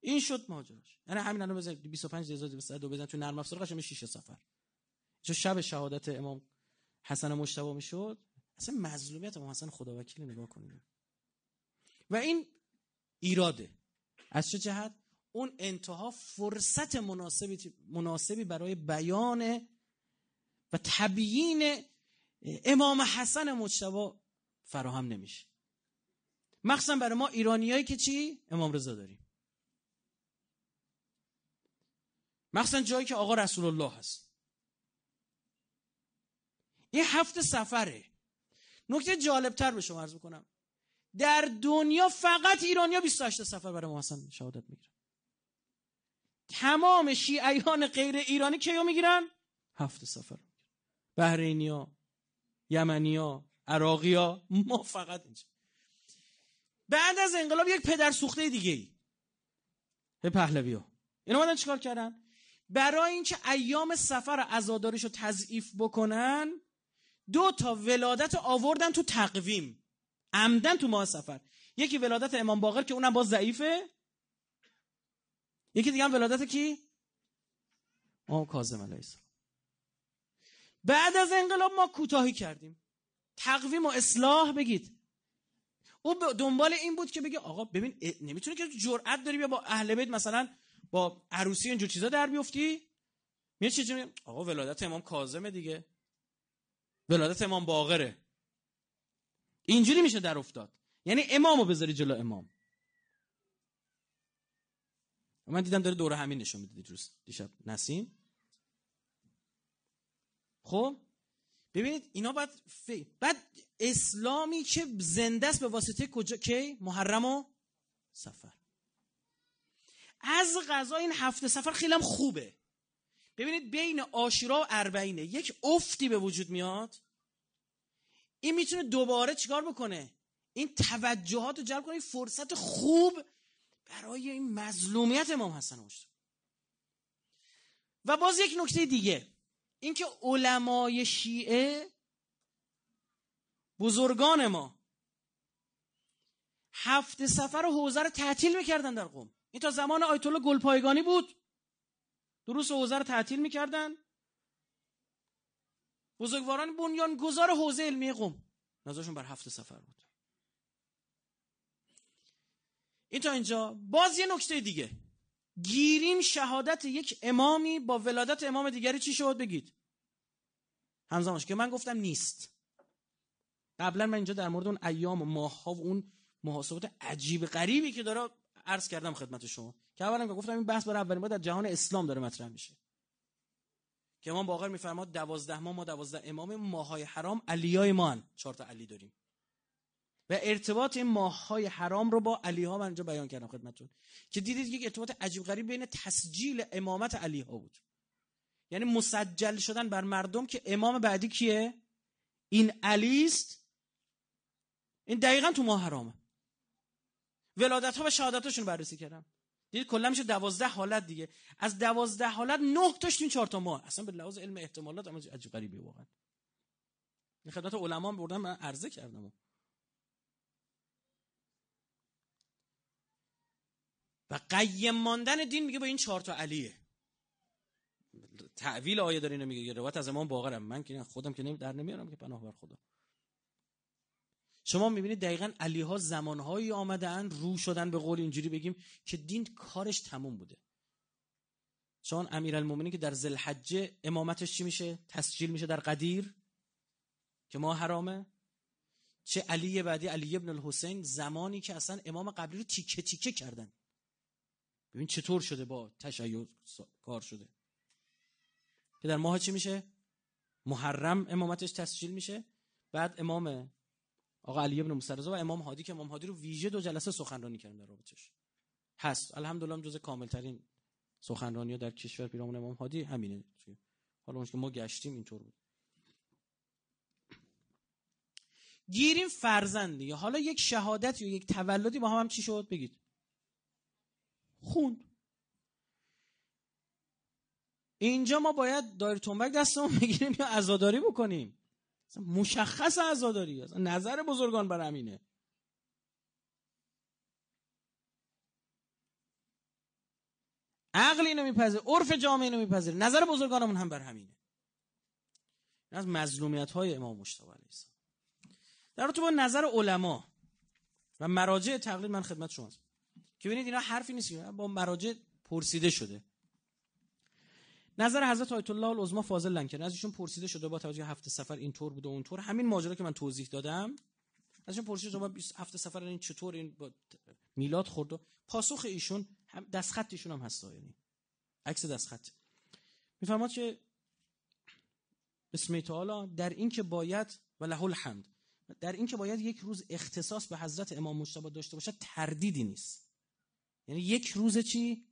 این شد ماجراش یعنی همین الان بزن 25 هزار به و بزن تو نرم افزار قشم شیشه سفر چه شب شهادت امام حسن مجتبی میشد اصلا مظلومیت امام حسن خداوکیلی نگاه کنید و این ایراده از چه جهت اون انتها فرصت مناسبی, مناسبی برای بیان و تبیین امام حسن مجتبا فراهم نمیشه مخصوصا برای ما ایرانیایی که چی امام رضا داریم مخصوصا جایی که آقا رسول الله هست این هفت سفره نکته جالبتر به شما عرض بکنم در دنیا فقط ایرانیا 28 سفر برای محسن شهادت میگیرن تمام شیعیان غیر ایرانی کیو میگیرن هفت سفر بحرینیا یمنیا عراقیا ما فقط اینجا بعد از انقلاب یک پدر سوخته دیگه ای به پهلوی ها اینا مدن چیکار کردن برای اینکه ایام سفر عزاداریشو رو تضعیف بکنن دو تا ولادت آوردن تو تقویم عمدن تو ماه سفر یکی ولادت امام باقر که اونم باز ضعیفه یکی دیگه هم ولادت کی امام کاظم علیه السلام بعد از انقلاب ما کوتاهی کردیم تقویم و اصلاح بگید او دنبال این بود که بگه آقا ببین نمیتونه که جرأت داری بیا با اهل بیت مثلا با عروسی اینجور چیزا در بیفتی میگه آقا ولادت امام کاظمه دیگه ولادت امام باقره اینجوری میشه در افتاد یعنی امامو بذاری جلو امام من دیدم داره دوره همین نشون میده دیروز دیشب نسیم خب ببینید اینا بعد بعد اسلامی که زنده است به واسطه کجا کی محرم و سفر از غذا این هفته سفر خیلی هم خوبه ببینید بین آشورا و اربعینه یک افتی به وجود میاد این میتونه دوباره چیکار بکنه این توجهات رو جلب کنه این فرصت خوب برای این مظلومیت امام حسن باشه و باز یک نکته دیگه اینکه علمای شیعه بزرگان ما هفت سفر و حوزه رو تعطیل میکردن در قوم این تا زمان آیت گلپایگانی بود دروس حوزه رو تعطیل میکردن بزرگواران گذار حوزه علمی قوم نظرشون بر هفت سفر بود این تا اینجا باز یه نکته دیگه گیریم شهادت یک امامی با ولادت امام دیگری چی شد بگید همزمانش که من گفتم نیست قبلا من اینجا در مورد اون ایام و ماه ها و اون محاسبات عجیب غریبی که داره عرض کردم خدمت شما که اولا گفتم این بحث برای اولین بار در جهان اسلام داره مطرح میشه که امام باقر میفرماد دوازده ما ما دوازده امام ماهای حرام علیای ما هن. چهار تا علی داریم و ارتباط این ماهای حرام رو با علی ها من اینجا بیان کردم خدمتتون که دیدید یک ارتباط عجیب غریب بین تسجیل امامت علی ها بود یعنی مسجل شدن بر مردم که امام بعدی کیه این علی است این دقیقا تو ماه حرامه ولادت ها و شهادت هاشون بررسی کردم دیدید کلا میشه دوازده حالت دیگه از دوازده حالت 9 تاش این 4 تا ما اصلا به لحاظ علم احتمالات اما عجیب غریبه واقعا این خدمت علما بردم من عرضه کردم و قیم ماندن دین میگه با این چهار تا علیه تعویل آیه داره اینو میگه روایت از امام باقرم من که خودم که در نمیارم که پناه بر خدا شما میبینید دقیقا علی ها زمانهایی آمده رو شدن به قول اینجوری بگیم که دین کارش تموم بوده چون امیرالمومنین که در زلحجه امامتش چی میشه تسجیل میشه در قدیر که ما حرامه چه علی بعدی علی ابن الحسین زمانی که اصلا امام قبلی رو تیکه تیکه کردن ببین چطور شده با تشیع کار شده که در ماه چی میشه محرم امامتش تسجیل میشه بعد امام آقا علی ابن مسترزا و امام هادی که امام هادی رو ویژه دو جلسه سخنرانی کردن در رابطش هست الحمدلله هم جزء کاملترین سخنرانی ها در کشور پیرامون امام هادی همینه حالا اون که ما گشتیم اینطور بود گیریم فرزندی حالا یک شهادت یا یک تولدی با هم, هم چی شد بگید خون اینجا ما باید دایر تنبک دستمون بگیریم یا عزاداری بکنیم مشخص ازاداری اصلا نظر بزرگان بر همینه عقل اینو میپذیره عرف جامعه اینو نظر بزرگانمون هم بر همینه این از مظلومیت های امام مشتبه علیه السلام در تو با نظر علما و مراجع تقلید من خدمت شماست که ببینید اینا حرفی نیست با مراجع پرسیده شده نظر حضرت آیت الله العظما فاضل لنکرن از ایشون پرسیده شده با توجه هفت سفر این طور و اون طور همین ماجرا که من توضیح دادم از ایشون پرسیده شده هفته سفر این چطور این با میلاد خورد و پاسخ ایشون خط ایشون هم هست یعنی عکس دستخط میفرماد که بسم تعالی در این که باید و له الحمد در این که باید یک روز اختصاص به حضرت امام مجتبی داشته باشد تردیدی نیست یعنی یک روز چی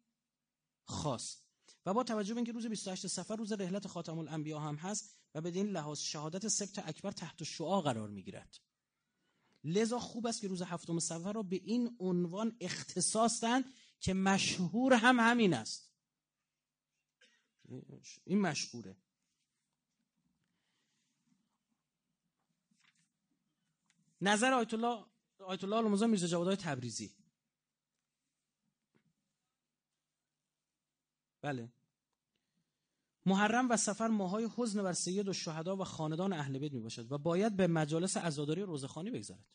خاص و با توجه به اینکه روز 28 سفر روز رحلت خاتم الانبیا هم هست و بدین لحاظ شهادت سبت اکبر تحت شعا قرار میگیرد لذا خوب است که روز هفتم سفر را به این عنوان اختصاص دهند که مشهور هم همین است این مشهوره نظر آیت الله آیت الله علامه میرزا جوادای تبریزی بله محرم و سفر ماهای حزن بر سید و شهدا و خاندان اهل بیت می باشد و باید به مجالس عزاداری روزخانی بگذارد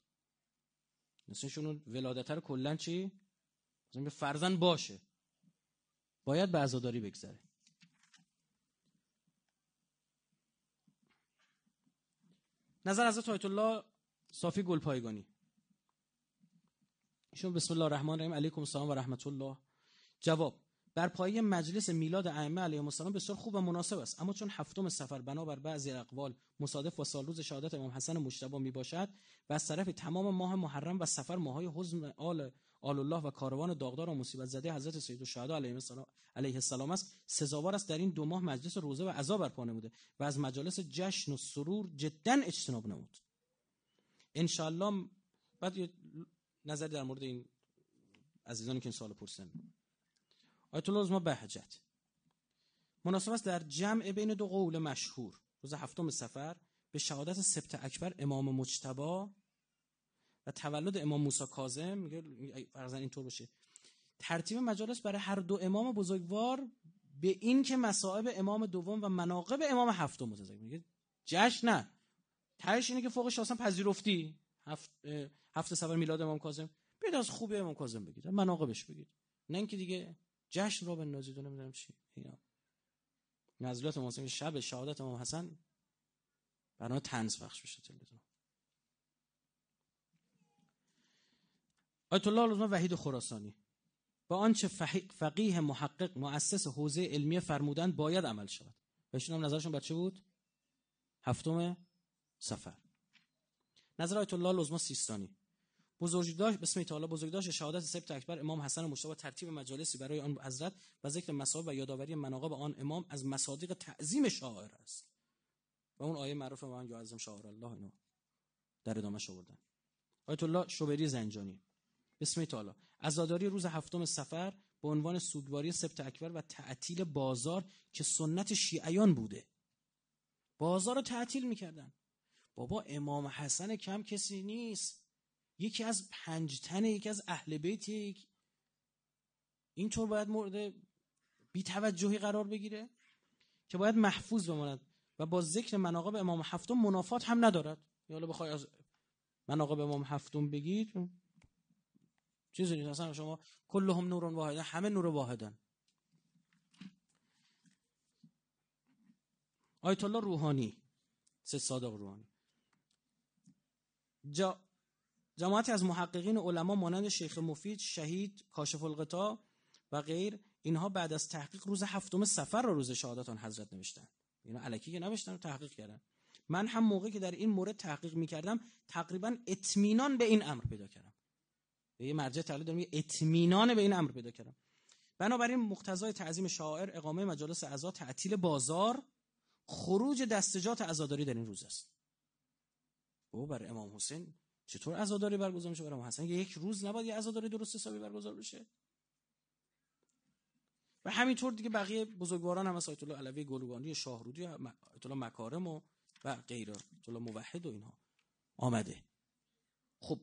مثل شون ولادت رو کلا چی مثلا فرزن باشه باید به عزاداری بگذره نظر حضرت آیت الله صافی گلپایگانی ایشون بسم الله الرحمن الرحیم علیکم السلام و رحمت الله جواب بر پایه مجلس میلاد ائمه علیهم السلام بسیار خوب و مناسب است اما چون هفتم سفر بنابر بعضی اقوال مصادف با سالروز شهادت امام حسن مجتبی می باشد و از طرف تمام ماه محرم و سفر ماهای حزن آل آل الله و کاروان داغدار و مصیبت زده حضرت سید الشهدا علیه السلام است سزاوار است در این دو ماه مجلس روزه و عزا برپا نموده و از مجالس جشن و سرور جدا اجتناب نمود ان بعد نظری در مورد این عزیزانی که این سوال پرسیدن آیت الله ما بهجت مناسب است در جمع بین دو قول مشهور روز هفتم سفر به شهادت سبت اکبر امام مجتبا و تولد امام موسی کاظم میگه فرضاً اینطور باشه ترتیب مجالس برای هر دو امام بزرگوار به این که مصائب امام دوم و مناقب امام هفتم متذکر میگه جشن نه تهش اینه که فوقش اصلا پذیرفتی هفت هفت سفر میلاد امام کاظم بیاد از خوبی امام کاظم بگید مناقبش بگید نه اینکه دیگه جشن را نازید و نمیدونم چی اینا نزلات محسن شب شهادت امام حسن بنا تنز بخش بشه تلویزیون آیت الله لزمان وحید خراسانی با آنچه فقیه محقق مؤسس حوزه علمی فرمودند باید عمل شود و هم نظرشون بر چه بود هفتم سفر نظر آیت الله لزمان سیستانی بزرگداشت بسم الله تعالی بزرگداشت شهادت سبت اکبر امام حسن مجتبی ترتیب مجالسی برای آن حضرت و ذکر مصاحب و یادآوری مناقب آن امام از مصادیق تعظیم شاعر است و اون آیه معروف من یعظم شاعر الله اینو در ادامه شوردن آیت الله شوبری زنجانی بسم تعالی عزاداری روز هفتم سفر به عنوان سوگواری سبت اکبر و تعطیل بازار که سنت شیعیان بوده بازار رو تعطیل میکردن بابا امام حسن کم کسی نیست یکی از پنج تن یکی از اهل بیت یک اینطور باید مورد توجهی قرار بگیره که باید محفوظ بماند و با ذکر مناقب امام هفتم منافات هم ندارد یا بخوای از مناقب امام هفتم بگید چیز نیست اصلا شما کلهم نور واحدن همه نور واحدن آیت الله روحانی سه صادق روحانی جا جماعتی از محققین و علما مانند شیخ مفید شهید کاشف الغطا و غیر اینها بعد از تحقیق روز هفتم سفر را رو روز شهادت آن حضرت نوشتن اینا علکی که نوشتن تحقیق کردن من هم موقعی که در این مورد تحقیق میکردم تقریبا اطمینان به این امر پیدا کردم به یه مرجع تعلیل دارم اطمینان به این امر پیدا کردم بنابراین مقتضای تعظیم شاعر اقامه مجالس عزا تعطیل بازار خروج دستجات عزاداری در این روز است او بر امام حسین چطور عزاداری برگزار میشه برام محسن یک روز نباید یه عزاداری درست حسابی برگزار بشه و همینطور دیگه بقیه بزرگواران هم سایت الله علوی و شاهرودی آیت مکارم و و غیره آیت موحد و اینها آمده خب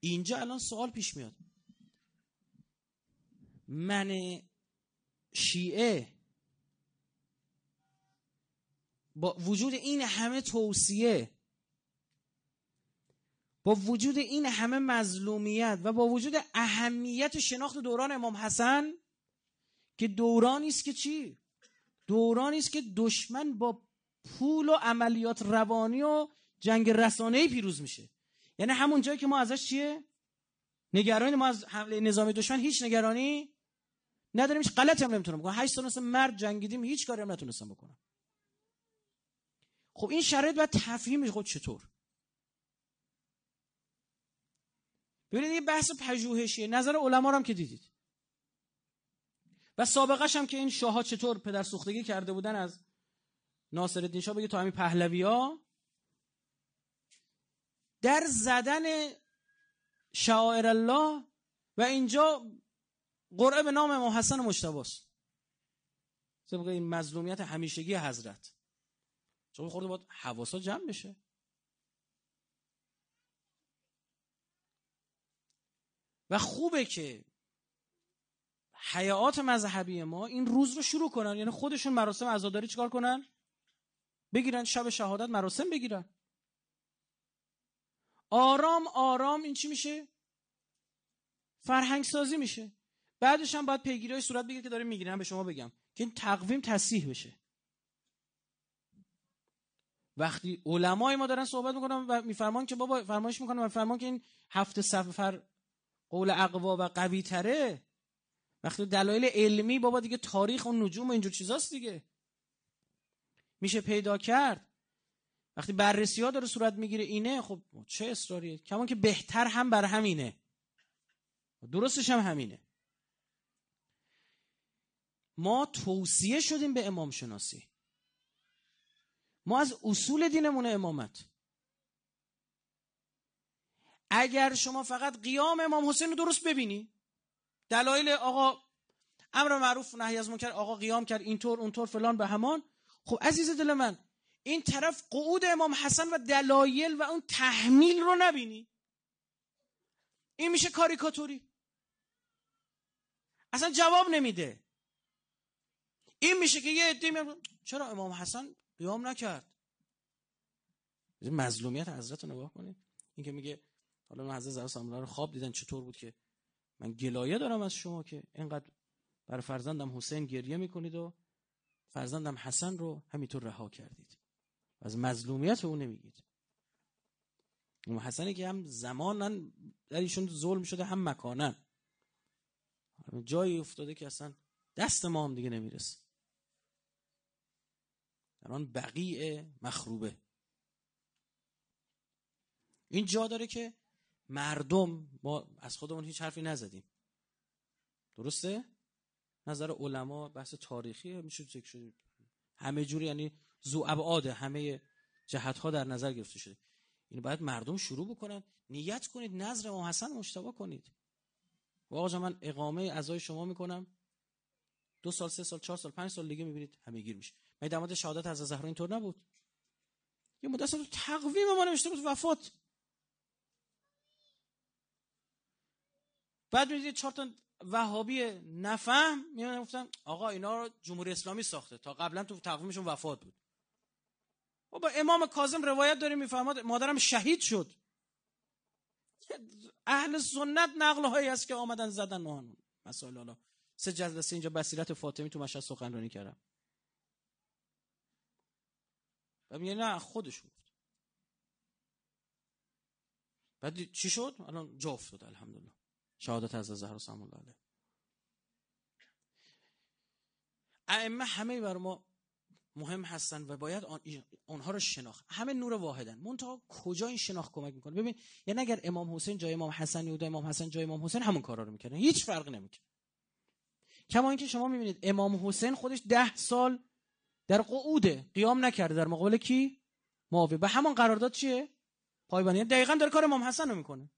اینجا الان سوال پیش میاد من شیعه با وجود این همه توصیه با وجود این همه مظلومیت و با وجود اهمیت شناخت دوران امام حسن که دورانی است که چی دورانی است که دشمن با پول و عملیات روانی و جنگ رسانه‌ای پیروز میشه یعنی همون جایی که ما ازش چیه نگرانی ما از حمله نظامی دشمن هیچ نگرانی نداریم هیچ غلطی هم نمیتونم بکنم هشت سال مثل مرد جنگیدیم هیچ کاری هم نتونستم بکنم خب این شرایط باید تفهیم خود چطور ببینید این بحث پژوهشیه نظر علما هم که دیدید و سابقش هم که این شاه چطور پدر سوختگی کرده بودن از ناصر شاه بگه تا همین پهلوی ها در زدن شاعر الله و اینجا قرعه به نام امام حسن مجتباست طبق این مظلومیت همیشگی حضرت چون خورده باید حواسا جمع بشه و خوبه که حیات مذهبی ما این روز رو شروع کنن یعنی خودشون مراسم عزاداری چیکار کنن بگیرن شب شهادت مراسم بگیرن آرام آرام این چی میشه فرهنگ سازی میشه بعدش هم باید پیگیری صورت بگیره که داره میگیرن به شما بگم که این تقویم تصیح بشه وقتی علمای ما دارن صحبت میکنن و میفرمان که بابا فرمایش میکنن و فرمان که این هفت سفر قول اقوا و قوی تره وقتی دلایل علمی بابا دیگه تاریخ و نجوم و اینجور چیزاست دیگه میشه پیدا کرد وقتی بررسی ها داره صورت میگیره اینه خب چه اصراریه کمان که بهتر هم بر همینه درستش هم همینه ما توصیه شدیم به امام شناسی ما از اصول دینمون امامت اگر شما فقط قیام امام حسین رو درست ببینی دلایل آقا امر معروف نهی از منکر آقا قیام کرد اینطور اونطور فلان به همان خب عزیز دل من این طرف قعود امام حسن و دلایل و اون تحمیل رو نبینی این میشه کاریکاتوری اصلا جواب نمیده این میشه که یه عده چرا امام حسن قیام نکرد مظلومیت حضرت رو نگاه کنید این که میگه حالا من حضرت زهرا سمره رو خواب دیدن چطور بود که من گلایه دارم از شما که اینقدر برای فرزندم حسین گریه میکنید و فرزندم حسن رو همینطور رها کردید و از مظلومیت او نمیگید اون حسنی که هم زمانن در ایشون ظلم شده هم مکانن جایی افتاده که اصلا دست ما هم دیگه نمیرسه در آن بقیع مخروبه این جا داره که مردم ما از خودمون هیچ حرفی نزدیم درسته نظر علما بحث تاریخی میشه شده همه جوری یعنی زو ابعاد همه جهت ها در نظر گرفته شده اینو یعنی باید مردم شروع بکنن نیت کنید نظر امام حسن مشتبه کنید و آقا من اقامه ازای شما میکنم دو سال سه سال چهار سال پنج سال دیگه میبینید همه گیر میشه من دماد شهادت از زهرا اینطور نبود یه مدت رو تقویم ما نوشته بود وفات بعد میدید چهار تا وهابی نفهم میان گفتن آقا اینا رو جمهوری اسلامی ساخته تا قبلا تو تقویمشون وفات بود و با امام کاظم روایت داره میفهمد مادرم شهید شد اهل سنت نقل هایی است که آمدن زدن ماهان مسائل حالا سه جلسه اینجا بصیرت فاطمی تو مشهد سخنرانی کردم و میگه نه خودش گفت بعد چی شد الان جا افتاد الحمدلله شهادت از زهر سلام الله ائمه همه بر ما مهم هستن و باید اونها رو شناخت همه نور واحدن منتها کجا این شناخت کمک میکنه ببین یعنی اگر امام حسین جای امام حسن بود امام حسن جای امام حسین همون کارا رو میکنه هیچ فرق نمیکنه کما اینکه شما میبینید امام حسین خودش ده سال در قعوده قیام نکرده در مقابل کی معاویه به همان قرارداد چیه پایبانی. دقیقا داره کار امام حسن رو میکنه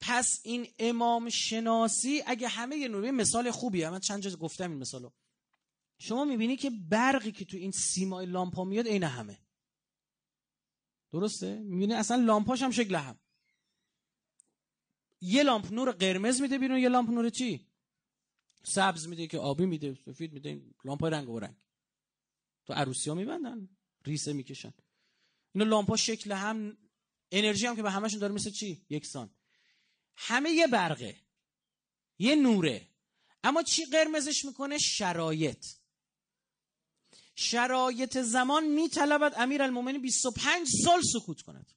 پس این امام شناسی اگه همه یه نوری مثال خوبیه من چند جا گفتم این مثالو شما میبینی که برقی که تو این سیمای لامپا میاد عین همه درسته میبینی اصلا لامپاش هم شکل هم یه لامپ نور قرمز میده بیرون یه لامپ نور چی سبز میده که آبی میده سفید میده لامپ رنگ و رنگ تو عروسی ها میبندن ریسه میکشن اینو لامپا شکل هم انرژی هم که به همشون داره مثل چی یکسان همه یه برقه یه نوره اما چی قرمزش میکنه شرایط شرایط زمان میطلبد امیر المومنی 25 سال سکوت کند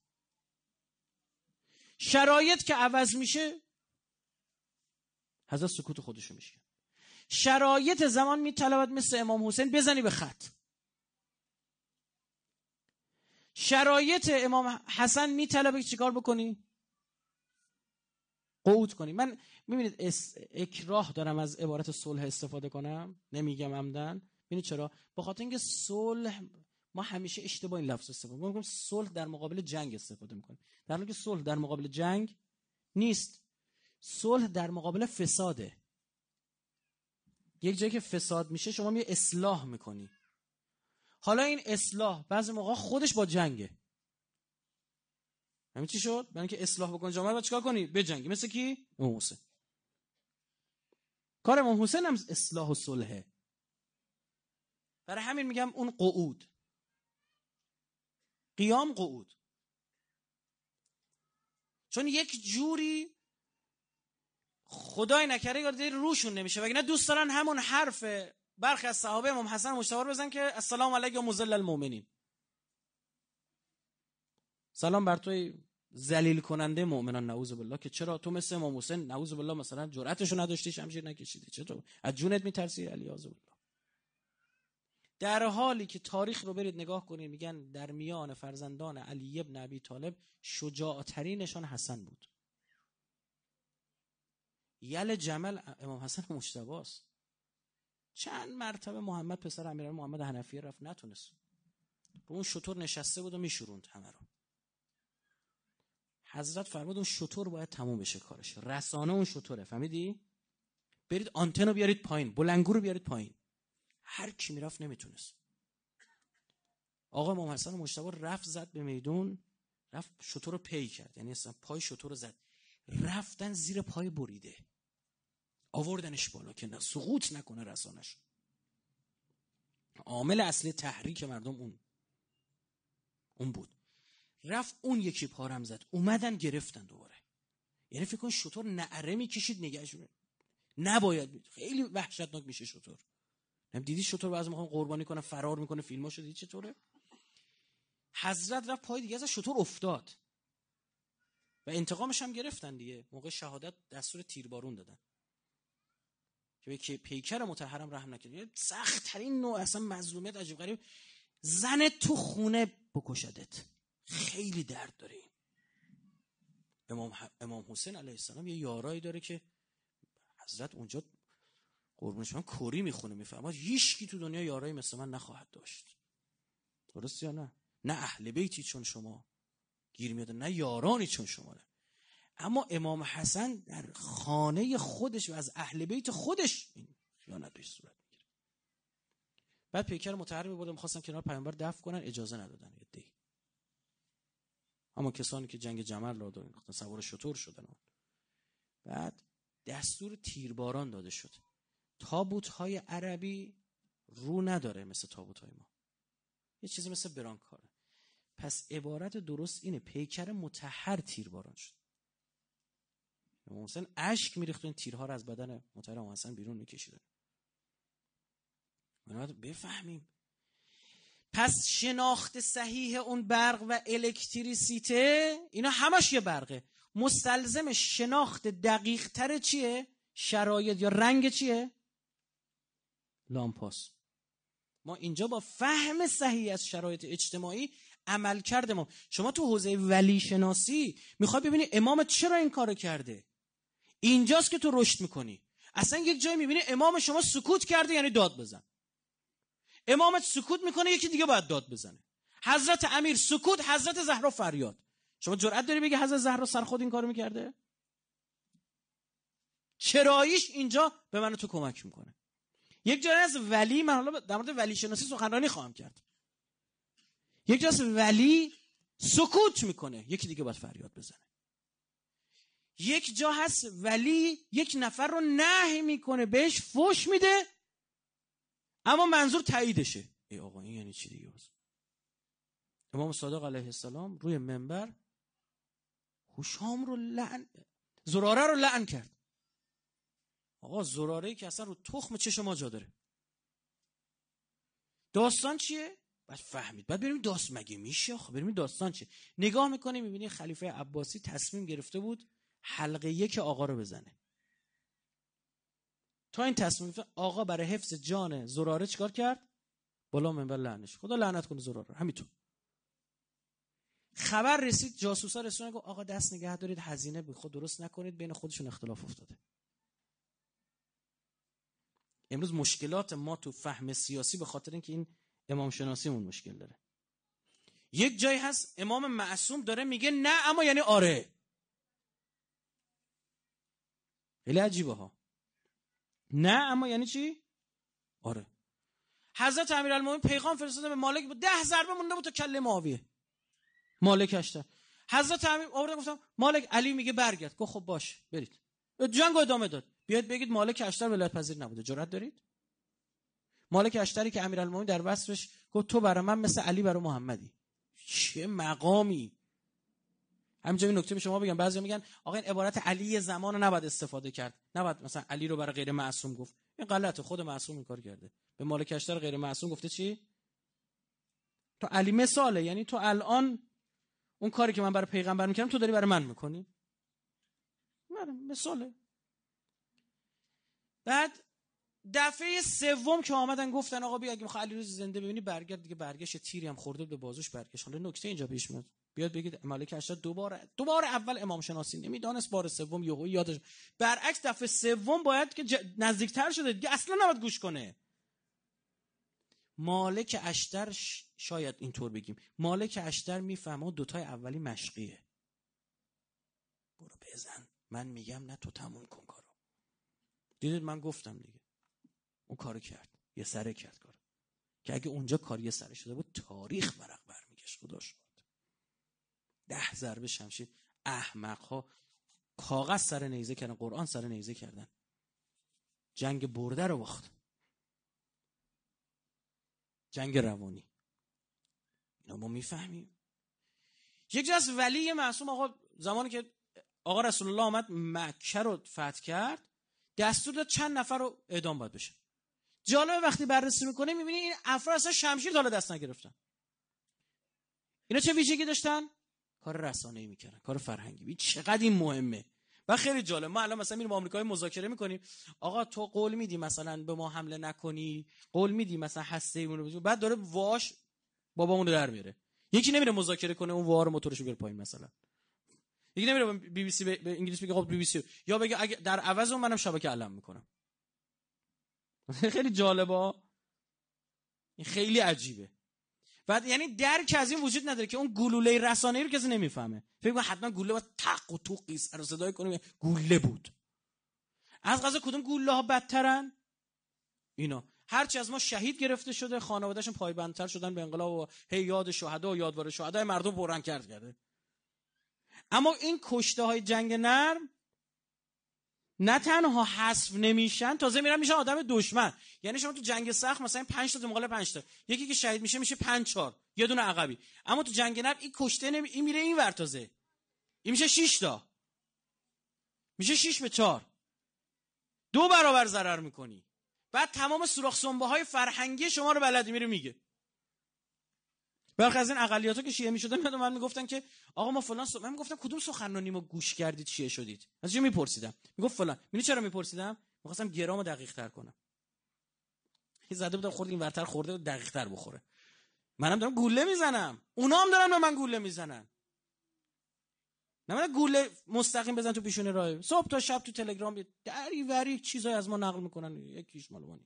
شرایط که عوض میشه حضرت سکوت خودشو میشه شرایط زمان میطلبد مثل امام حسین بزنی به خط شرایط امام حسن میطلبه چیکار بکنی قوت کنیم من میبینید اس... اکراه دارم از عبارت صلح استفاده کنم نمیگم عمدن ببینید چرا با خاطر اینکه صلح ما همیشه اشتباه این لفظ استفاده میکنیم صلح در مقابل جنگ استفاده میکنیم در حالی که صلح در مقابل جنگ نیست صلح در مقابل فساده یک جایی که فساد میشه شما می اصلاح میکنی حالا این اصلاح بعضی موقع خودش با جنگه همین چی شد برای اینکه اصلاح بکن جامعه رو چیکار کنی بجنگی مثل کی امام حسین کار امام حسین هم اصلاح و صلحه برای همین میگم اون قعود قیام قعود چون یک جوری خدای نکره یاد روشون نمیشه نه دوست دارن همون حرف برخی از صحابه امام حسن مشتبار بزن که السلام علیکم مزل المؤمنین سلام بر توی زلیل کننده مؤمنان نعوذ بالله که چرا تو مثل امام حسین نعوذ بالله مثلا جرأتشو نداشتی شمشیر نکشیدی چطور از جونت میترسی علی بالله در حالی که تاریخ رو برید نگاه کنید میگن در میان فرزندان علی ابن ابی طالب شجاعترینشان حسن بود یل جمل امام حسن مشتباست چند مرتبه محمد پسر امیرالمومنین محمد حنفی رفت نتونست به اون شطور نشسته بود و میشوروند همه حضرت فرمود اون شطور باید تموم بشه کارش رسانه اون شطوره فهمیدی برید آنتن رو بیارید پایین بلنگو رو بیارید پایین هر کی میرفت نمیتونست آقا امام حسن مشتبه رفت زد به میدون رفت شطور رو پی کرد یعنی اصلا پای شطور رو زد رفتن زیر پای بریده آوردنش بالا که سقوط نکنه رسانش عامل اصل تحریک مردم اون اون بود رفت اون یکی پارم زد اومدن گرفتن دوباره یعنی فکر کن شطور نعره میکشید نگهشون نباید می... خیلی وحشتناک میشه شطور دیدی شطور بعضی موقع قربانی کنه فرار میکنه فیلماشو دیدی چطوره حضرت رفت پای دیگه از شطور افتاد و انتقامش هم گرفتن دیگه موقع شهادت دستور تیربارون دادن که پیکر متحرم رحم نکرد سخت ترین نوع اصلا مظلومیت عجیب غریب زن تو خونه بکشدت خیلی درد داره این امام, امام حسین علیه السلام یه یارایی داره که حضرت اونجا قربون شما کری میخونه میفرماد هیچکی تو دنیا یارایی مثل من نخواهد داشت درست یا نه نه اهل بیتی چون شما گیر میاد نه یارانی چون شما اما امام حسن در خانه خودش و از اهل بیت خودش این خیانت صورت میگیره بعد پیکر متحر بودم خواستم کنار پیامبر دفن کنن اجازه ندادن یه دی اما کسانی که جنگ جمل را دارن خب، سوار شطور شدن بعد دستور تیرباران داده شد تابوت های عربی رو نداره مثل تابوت های ما یه چیزی مثل برانکاره پس عبارت درست اینه پیکر متحر تیرباران شد امام حسین اشک میریخت تیرها رو از بدن متحر امام بیرون میکشیدن بفهمیم پس شناخت صحیح اون برق و الکتریسیته اینا همش یه برقه مستلزم شناخت دقیق تر چیه؟ شرایط یا رنگ چیه؟ لامپاس ما اینجا با فهم صحیح از شرایط اجتماعی عمل کرده ما شما تو حوزه ولی شناسی میخوای ببینی امام چرا این کار کرده اینجاست که تو رشد میکنی اصلا یک جایی میبینی امام شما سکوت کرده یعنی داد بزن امامت سکوت میکنه یکی دیگه باید داد بزنه حضرت امیر سکوت حضرت زهرا فریاد شما جرأت داری بگی حضرت زهرا سر خود این کارو میکرده چراییش اینجا به من تو کمک میکنه یک جایی از ولی من حالا در مورد ولی شناسی سخنرانی خواهم کرد یک جایی از ولی سکوت میکنه یکی دیگه باید فریاد بزنه یک جا هست ولی یک نفر رو نهی میکنه بهش فوش میده اما منظور تاییدشه ای آقا این یعنی چی دیگه باز امام صادق علیه السلام روی منبر خوشام رو لعن زراره رو لعن کرد آقا زراره که اصلا رو تخم چه شما جا داره داستان چیه بعد فهمید بعد بریم داست مگه میشه خب بریم داستان چیه نگاه میکنی میبینی خلیفه عباسی تصمیم گرفته بود حلقه یک آقا رو بزنه تا این تصمیم آقا برای حفظ جان زراره چیکار کرد بالا منبر لعنش خدا لعنت کنه زراره همینطور خبر رسید جاسوسا رسونه گفت آقا دست نگه دارید هزینه به خود خب درست نکنید بین خودشون اختلاف افتاده امروز مشکلات ما تو فهم سیاسی به خاطر اینکه این امام شناسیمون مشکل داره یک جایی هست امام معصوم داره میگه نه اما یعنی آره خیلی عجیبه ها نه اما یعنی چی آره حضرت امیرالمومنین پیغام فرستاده به مالک بود ده ضربه مونده بود تا کله معاویه مالک اشتر حضرت امیر گفتم مالک علی میگه برگرد گفت خب باش برید جنگ ادامه داد بیاد بگید مالک اشتر ولایت پذیر نبوده جرات دارید مالک اشتری که امیرالمومنین در وصفش گفت تو برای من مثل علی برای محمدی چه مقامی همینجا این نکته به شما بگم بعضی میگن آقا این عبارت علی زمان رو نباید استفاده کرد نباید مثلا علی رو برای غیر معصوم گفت این غلطه خود معصوم این کار کرده به مالکشتر غیر معصوم گفته چی تو علی مثاله یعنی تو الان اون کاری که من برای پیغمبر میکردم تو داری برای من میکنی من بله، مثاله بعد دفعه سوم که آمدن گفتن آقا بیا اگه میخوای علی روز زنده ببینی برگرد دیگه برگشت تیری هم خورده به بازوش برگشت حالا نکته اینجا پیش میاد بیاد بگید مالک اشتر دوباره دوباره اول امام شناسی نمیدانست بار سوم یهو یادش برعکس دفعه سوم باید که ج... نزدیکتر شده دیگه اصلا نباید گوش کنه مالک اشتر شاید اینطور بگیم مالک اشتر میفهمه دوتای اولی مشقیه برو بزن من میگم نه تو تموم کن کارو دیدید من گفتم دیگه اون کارو کرد یه سره کرد کارو که اگه اونجا کار یه سره شده بود تاریخ برق برمیگشت خداش ده ضربه شمشیر احمق ها کاغذ سر نیزه کردن قرآن سر نیزه کردن جنگ برده رو باخت جنگ روانی اینا ما میفهمیم یک جس ولی معصوم آقا زمانی که آقا رسول الله آمد مکه رو فتح کرد دستور داد چند نفر رو اعدام باید بشه جالبه وقتی بررسی میکنه میبینی این افراد اصلا شمشیر تا دست نگرفتن اینا چه ویژگی داشتن کار رسانه‌ای میکردن کار فرهنگی ببین چقدر این مهمه و خیلی جالب ما الان مثلا میریم با آمریکایی مذاکره میکنیم آقا تو قول میدی مثلا به ما حمله نکنی قول میدی مثلا هسته ایمون رو بعد داره واش بابامونو رو در میاره یکی نمیره مذاکره کنه اون وار موتورش رو پایین مثلا یکی نمیره بی بی سی به انگلیس بگه خب بی بی سی یا بگه اگه در عوض اون منم شبکه علم میکنم *laughs* خیلی جالبه این خیلی عجیبه و یعنی درک از این وجود نداره که اون گلوله رسانه‌ای رو کسی نمیفهمه فکر کن حتما گلوله باید تق و تو قیس رو صدای کنیم گلوله بود از قضا کدوم گلوله ها بدترن اینا هرچی از ما شهید گرفته شده خانوادهشون پایبندتر شدن به انقلاب و هی یاد شهدا و یادوار شهدای مردم برن کرد کرده اما این کشته های جنگ نرم نه تنها حذف نمیشن تازه میرن میشن آدم دشمن یعنی شما تو جنگ سخت مثلا 5 تا مقابل 5 تا یکی که شهید میشه میشه 5 4 یه دونه عقبی اما تو جنگ نرم این کشته نمی... این میره این ور تازه این میشه 6 تا میشه 6 به 4 دو برابر ضرر میکنی بعد تمام سوراخ سنبه های فرهنگی شما رو بلدی میره میگه برخی از این اقلیت‌ها که شیعه می‌شدن میاد من میگفتن که آقا ما فلان سو... من میگفتم کدوم سخنرانی ما گوش کردید شیعه شدید از چی میپرسیدم میگفت فلان میگه چرا میپرسیدم میخواستم گرامو دقیق تر کنم یه زده بودم خورد این ورتر خورده دقیق تر بخوره منم دارم گوله میزنم اونا هم دارن به من گوله میزنن نه گوله مستقیم بزن تو پیشونه راه صبح تا شب تو تلگرام دری وری چیزای از ما نقل میکنن یکیش مال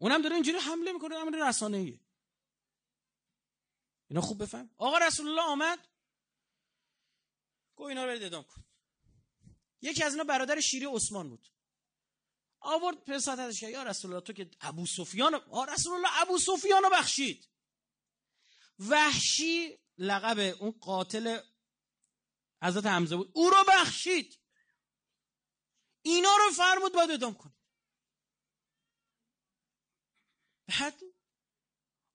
اونم داره اینجوری حمله میکنه رسانه ای اینا خوب بفهم آقا رسول الله آمد گفت اینا رو برید ادام کن یکی از اینا برادر شیری عثمان بود آورد ازش که یا رسول الله تو که ابو سفیان آ رسول الله ابو سفیان رو بخشید وحشی لقب اون قاتل حضرت حمزه بود او رو بخشید اینا رو فرمود باید ادام کنید بعد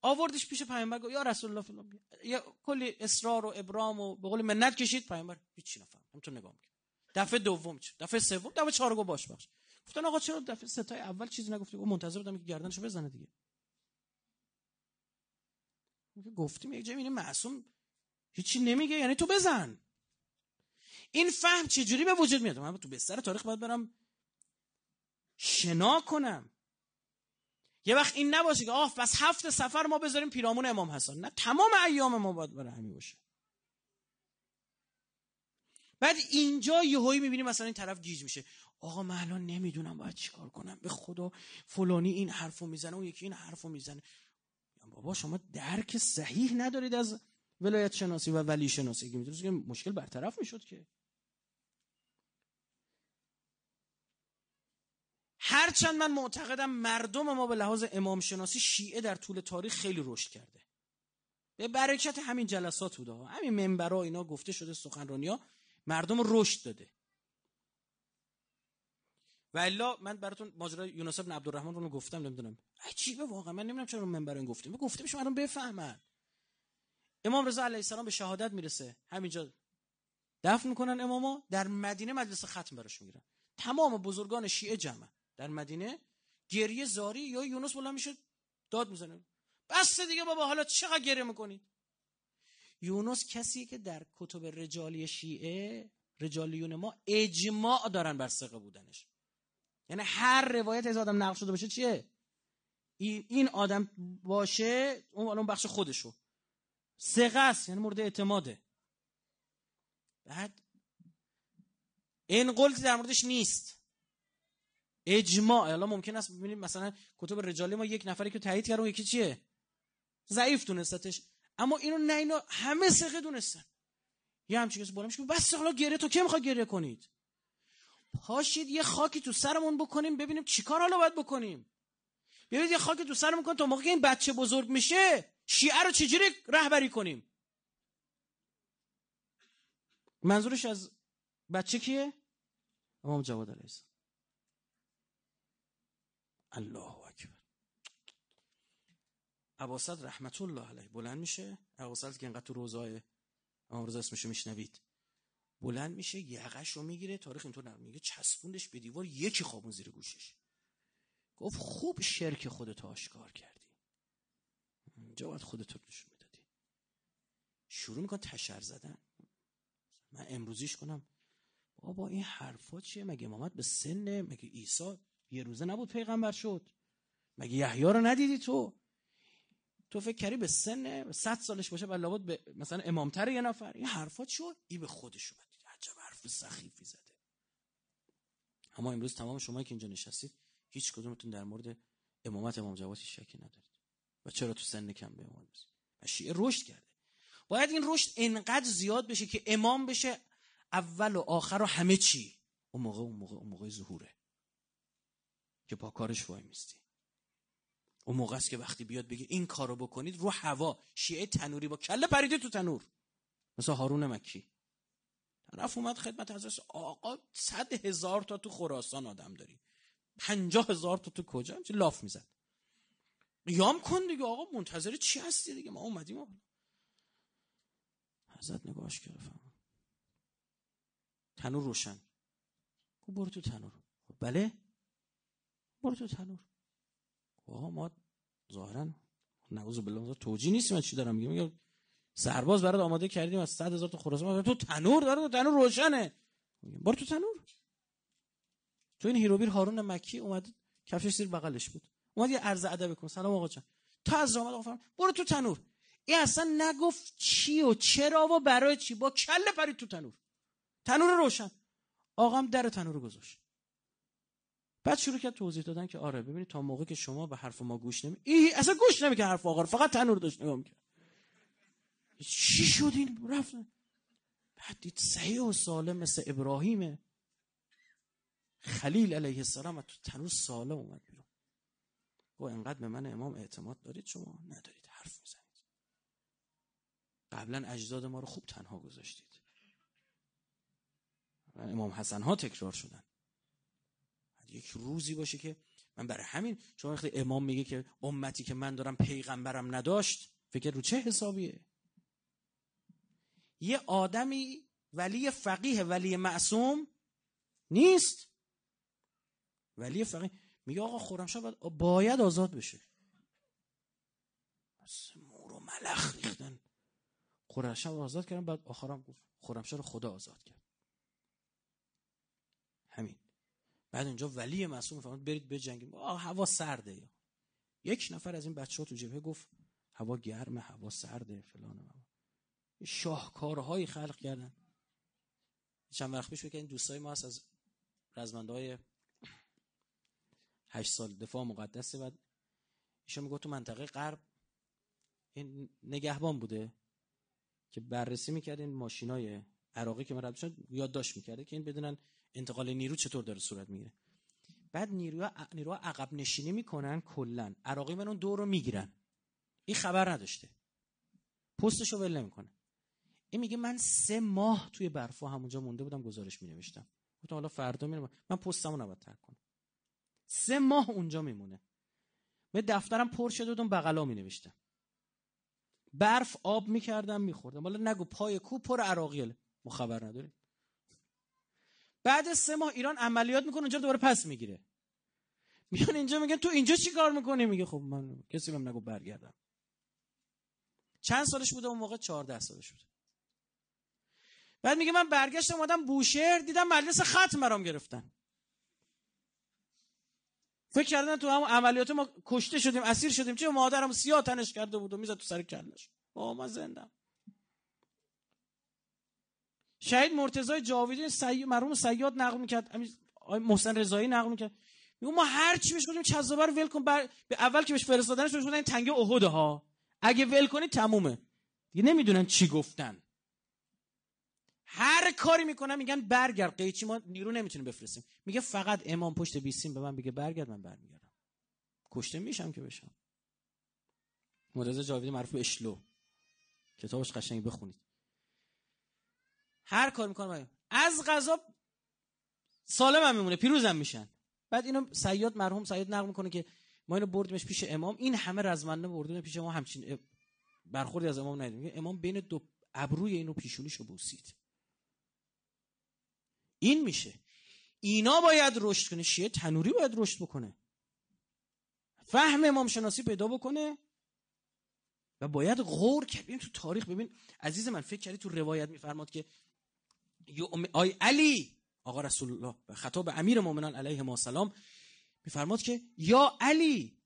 آوردش پیش پیامبر گفت یا رسول الله فلان یا کلی اصرار و ابرام و به قول منت کشید پیامبر هیچ چی نفهم نگاه میکرد دفعه دوم چه دفعه سوم دفعه چهارم گفت باش بخش گفتن آقا چرا دفعه ستای اول چیزی نگفتی گفت منتظر بودم که گردنشو بزنه دیگه گفتیم یک جایی معصوم هیچی نمیگه یعنی تو بزن این فهم چجوری به وجود میاد من تو بستر تاریخ باید برم شنا کنم یه وقت این نباشه که آه پس هفت سفر ما بذاریم پیرامون امام حسن نه تمام ایام ما باید برای همین باشه بعد اینجا یه یهویی میبینیم مثلا این طرف گیج میشه آقا من الان نمیدونم باید چیکار کنم به خدا فلانی این حرفو میزنه اون یکی این حرفو میزنه بابا شما درک صحیح ندارید از ولایت شناسی و ولی شناسی که میتونست که مشکل برطرف میشد که هرچند من معتقدم مردم ما به لحاظ امام شناسی شیعه در طول تاریخ خیلی رشد کرده به برکت همین جلسات بوده همین منبرها اینا گفته شده سخنرانی ها مردم رشد داده و الا من براتون ماجرای یونس بن عبدالرحمن رو گفتم نمیدونم عجیبه واقعا من نمیدونم چرا منبر این گفتیم گفته میشه الان بفهمن امام رضا علیه السلام به شهادت میرسه همینجا دفن میکنن اماما در مدینه مجلس ختم براش میگیرن تمام بزرگان شیعه جمعن در مدینه گریه زاری یا یونس بلند میشه داد میزنه بس دیگه بابا حالا چقدر گریه میکنی یونس کسی که در کتب رجالی شیعه رجالیون ما اجماع دارن بر ثقه بودنش یعنی هر روایت از آدم نقل شده باشه چیه این آدم باشه اون بخش خودشو ثقه است یعنی مورد اعتماده بعد این قلت در موردش نیست اجماع حالا ممکن است ببینید مثلا کتب رجالی ما یک نفری که تایید کرد اون یکی چیه ضعیف دونستش اما اینو نه اینو همه سقه دونستن یه همچین کسی بالا بس حالا گریه تو که میخواد گریه کنید پاشید یه خاکی تو سرمون بکنیم ببینیم چیکار حالا باید بکنیم ببینید یه خاکی تو سرمون کن تا موقع این بچه بزرگ میشه شیعه رو چجوری رهبری کنیم منظورش از بچه کیه امام جواد علیه السلام الله اکبر عباسد رحمت الله علیه بلند میشه عباسد که اینقدر تو روزای امروز اسمشو میشنوید بلند میشه یقش رو میگیره تاریخ اینطور نمیگه میگه چسبوندش به دیوار یکی خوابون زیر گوشش گفت خوب شرک خودت آشکار کردی اینجا باید خودت رو نشون میدادی شروع میکن تشر زدن من امروزیش کنم بابا این حرفا چیه مگه امامت به سن مگه عیسی یه روزه نبود پیغمبر شد مگه یحیی رو ندیدی تو تو فکر کردی به سن 100 سالش باشه بعد لابد به مثلا امامتر یه نفر یه حرفات شد ای به خودش اومد عجب حرف سخیفی زده اما امروز تمام شما که اینجا نشستید هیچ کدومتون در مورد امامت امام جواتی شکی ندارید و چرا تو سن کم به امام و شیعه رشد کرده باید این رشد انقدر زیاد بشه که امام بشه اول و آخر و همه چی اون موقع اون موقع اون موقع ظهوره که با کارش وای میستی اون موقع است که وقتی بیاد بگه این کارو بکنید رو هوا شیعه تنوری با کله پریده تو تنور مثل هارون مکی طرف اومد خدمت حضرت آقا صد هزار تا تو خراسان آدم داری پنجاه هزار تا تو کجا چه لاف میزد قیام کن دیگه آقا منتظر چی هستی دیگه ما اومدیم آقا حضرت نگاهش کرد تنور روشن برو تو تنور بله برو تو تنور خب آقا ما ظاهرا نعوذ بالله توجی نیست من چی دارم میگم میگم سرباز برات آماده کردیم از 100 هزار تا خراسان تو تنور داره تنور روشنه برو تو تنور تو این هیروبیر هارون مکی اومد کفش سیر بغلش بود اومد یه عرض ادب کن سلام آقا جان تا از آمد آقا برو تو تنور این اصلا نگفت چی و چرا و برای چی با کله پرید تو تنور تنور روشن آقام در تنور گذاشت بعد شروع کرد توضیح دادن که آره ببینید تا موقع که شما به حرف ما گوش نمی ای اصلا گوش نمی که حرف آقا فقط تنور داشت نگاه میکرد چی شد این رفت بعد دید صحیح و سالم مثل ابراهیم خلیل علیه السلام تو تنور سالم اومد بیرون و انقدر به من امام اعتماد دارید شما ندارید حرف میزنید قبلا اجداد ما رو خوب تنها گذاشتید امام حسن ها تکرار شدن یک روزی باشه که من برای همین شما وقتی امام میگه که امتی که من دارم پیغمبرم نداشت فکر رو چه حسابیه یه آدمی ولی فقیه ولی معصوم نیست ولی فقیه میگه آقا خورمشاه باید, باید آزاد بشه بس مور و ملخ ریختن رو آزاد کردن بعد آخرام گفت رو خدا آزاد کرد همین بعد اونجا ولی معصوم فرمود برید بجنگیم آه هوا سرده یک نفر از این بچه ها تو جبهه گفت هوا گرمه هوا سرده فلان هوا. شاهکارهایی خلق کردن چند وقت پیش این دوستای ما هست از رزمنده های هشت سال دفاع مقدسه و ایشون میگه تو منطقه غرب این نگهبان بوده که بررسی میکرد این های عراقی که من رد یادداشت میکرده که این بدونن انتقال نیرو چطور داره صورت میگیره بعد نیروها نیروها عقب نشینی میکنن کلا عراقی من اون دور رو میگیرن این خبر نداشته پستشو رو ول نمیکنه این میگه من سه ماه توی برفا همونجا مونده بودم گزارش می نوشتم گفتم حالا فردا میرم من پستمو نباید ترک کنم سه ماه اونجا میمونه به دفترم پر شده بودم بغلا می نوشتم برف آب میکردم میخوردم حالا نگو پای کو پر عراقیل ما خبر نداریم بعد سه ماه ایران عملیات میکنه اونجا دوباره پس میگیره میان اینجا میگن تو اینجا چی کار میکنی میگه خب من کسی بهم نگو برگردم چند سالش بوده اون موقع 14 سالش بوده بعد میگه من برگشتم اومدم بوشهر دیدم مجلس ختم مرام گرفتن فکر کردن تو هم عملیات ما کشته شدیم اسیر شدیم چه مادرم سیاه تنش کرده بود و میزد تو سر کلش با ما زندم شهید مرتضای جاویدی سی... مرحوم سیاد نقل میکرد محسن رضایی نقل میکرد میگه ما هر چی بهش گفتیم ول کن بر... به اول که بهش فرستادنش بهش گفتن تنگه احد ها اگه ول کنی تمومه دیگه نمیدونن چی گفتن هر کاری میکنم میگن برگرد قیچی ما نیرو نمیتونیم بفرستیم میگه فقط امام پشت بیسیم به من میگه برگرد من برمیگردم کشته میشم که بشم مرتضی جاویدی معروف اشلو کتابش قشنگ بخونید هر کار میکنم از غذا سالم هم میمونه هم میشن بعد اینو سیاد مرحوم سیاد نقل میکنه که ما اینو بردیمش پیش امام این همه رزمنده بردیم پیش ما همچین برخوردی از امام ندیدیم امام بین دو ابروی اینو پیشونیشو بوسید این میشه اینا باید رشد کنه شیعه تنوری باید رشد بکنه فهم امام شناسی پیدا بکنه و باید غور کرد تو تاریخ ببین عزیز من فکر کردی تو روایت میفرماد که آی علی آقا رسول الله خطاب امیر مؤمنان علیه ما سلام میفرماد که یا علی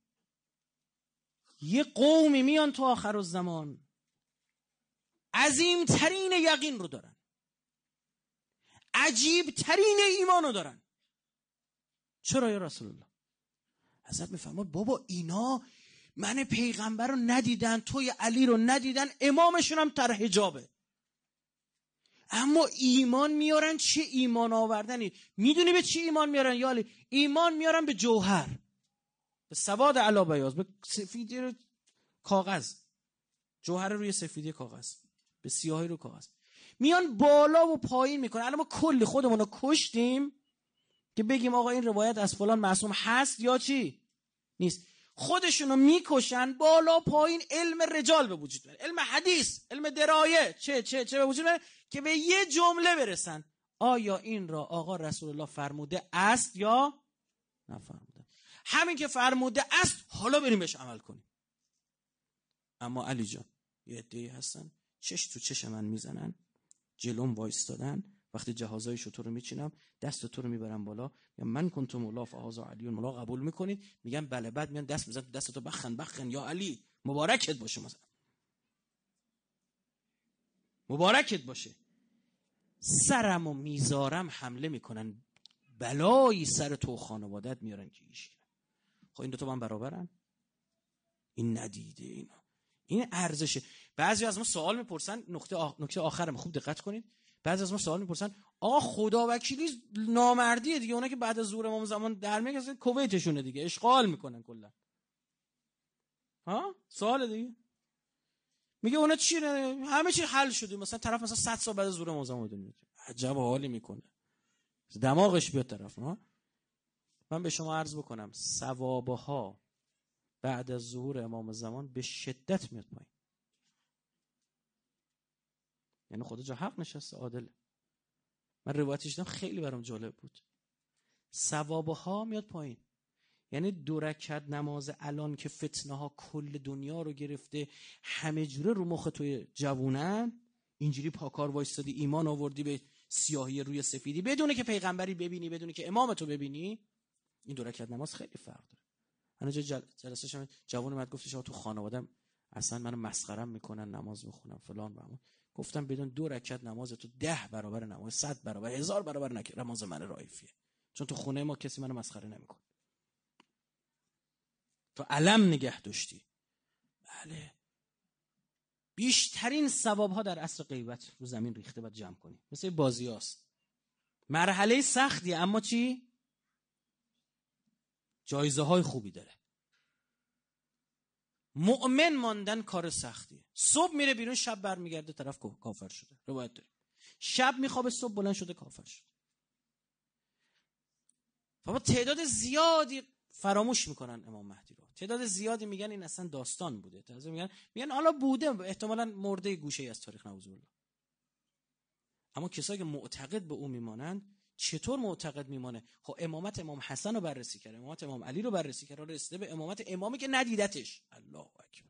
یه قومی میان تو آخر الزمان عظیمترین یقین رو دارن عجیبترین ایمان رو دارن چرا یا رسول الله حضرت میفرماد بابا اینا من پیغمبر رو ندیدن توی علی رو ندیدن امامشون هم تر حجابه اما ایمان میارن چه ایمان آوردنی میدونی به چی ایمان میارن یالی ایمان میارن به جوهر به سواد علا بیاز به سفیدی رو کاغذ جوهر روی سفیدی کاغذ به سیاهی رو کاغذ میان بالا و پایین میکنن الان ما کلی خودمون رو کشتیم که بگیم آقا این روایت از فلان معصوم هست یا چی نیست خودشونو میکشن بالا پایین علم رجال به وجود بره علم حدیث علم درایه چه چه چه به وجود بره که به یه جمله برسن آیا این را آقا رسول الله فرموده است یا نفرموده همین که فرموده است حالا بریم بهش عمل کنیم اما علی جان یه عده‌ای هستن چش تو چش من میزنن جلوم وایستادن وقتی جهازای شطور رو میچینم دست تو رو میبرم بالا یا من کنتم مولا فهازا علی مولا قبول میکنید میگم بله بعد میان دست میزن دست تو بخن بخن یا علی مبارکت باشه مثلا مبارکت باشه سرم و میزارم حمله میکنن بلایی سر تو خانوادت میارن که ایشی خب این دو تا من برابرن این ندیده اینا این ارزشه بعضی از ما سوال میپرسن نقطه آخ... آخرم خوب دقت کنید بعضی از ما سوال میپرسن آقا خدا وکیلی نامردیه دیگه اونا که بعد از ظهور امام زمان در میگه کویتشونه دیگه اشغال میکنن کلا ها سوال دیگه میگه اونا چی همه چی حل شده مثلا طرف مثلا 100 سال بعد از ظهور امام زمان دنیا عجب حالی میکنه دماغش بیاد طرف ها من به شما عرض بکنم ثوابها بعد از ظهور امام زمان به شدت میاد پایین یعنی خدا جا حق نشسته عادله من روایتش دیدم خیلی برام جالب بود ثواب ها میاد پایین یعنی دورکت نماز الان که فتنه ها کل دنیا رو گرفته همه جوره رو مخ توی جوونن اینجوری پاکار وایستادی ایمان آوردی به سیاهی روی سفیدی بدونه که پیغمبری ببینی بدونه که امام تو ببینی این رکعت نماز خیلی فرق داره من جل... جلسه شما جوان اومد گفتش تو خانوادم اصلا منو مسخرم میکنن نماز میخونم فلان و گفتم بدون دو رکعت نماز تو ده برابر نماز صد برابر هزار برابر نکرد نماز من رایفیه چون تو خونه ما کسی منو مسخره نمیکن تو علم نگه داشتی بله بیشترین ثواب ها در عصر غیبت رو زمین ریخته و جمع کنی مثل بازی هاست. مرحله سختی اما چی جایزه های خوبی داره مؤمن ماندن کار سختیه صبح میره بیرون شب برمیگرده طرف کافر شده روایت داریم شب میخوابه صبح بلند شده کافر شده و تعداد زیادی فراموش میکنن امام مهدی رو تعداد زیادی میگن این اصلا داستان بوده تازه میگن میگن حالا بوده احتمالا مرده گوشه ای از تاریخ نعوذ اما کسایی که معتقد به او میمانند چطور معتقد میمانه خب امامت امام حسن رو بررسی کرد امامت امام علی رو بررسی کرد رسیده به امامت امامی که ندیدتش الله اکبر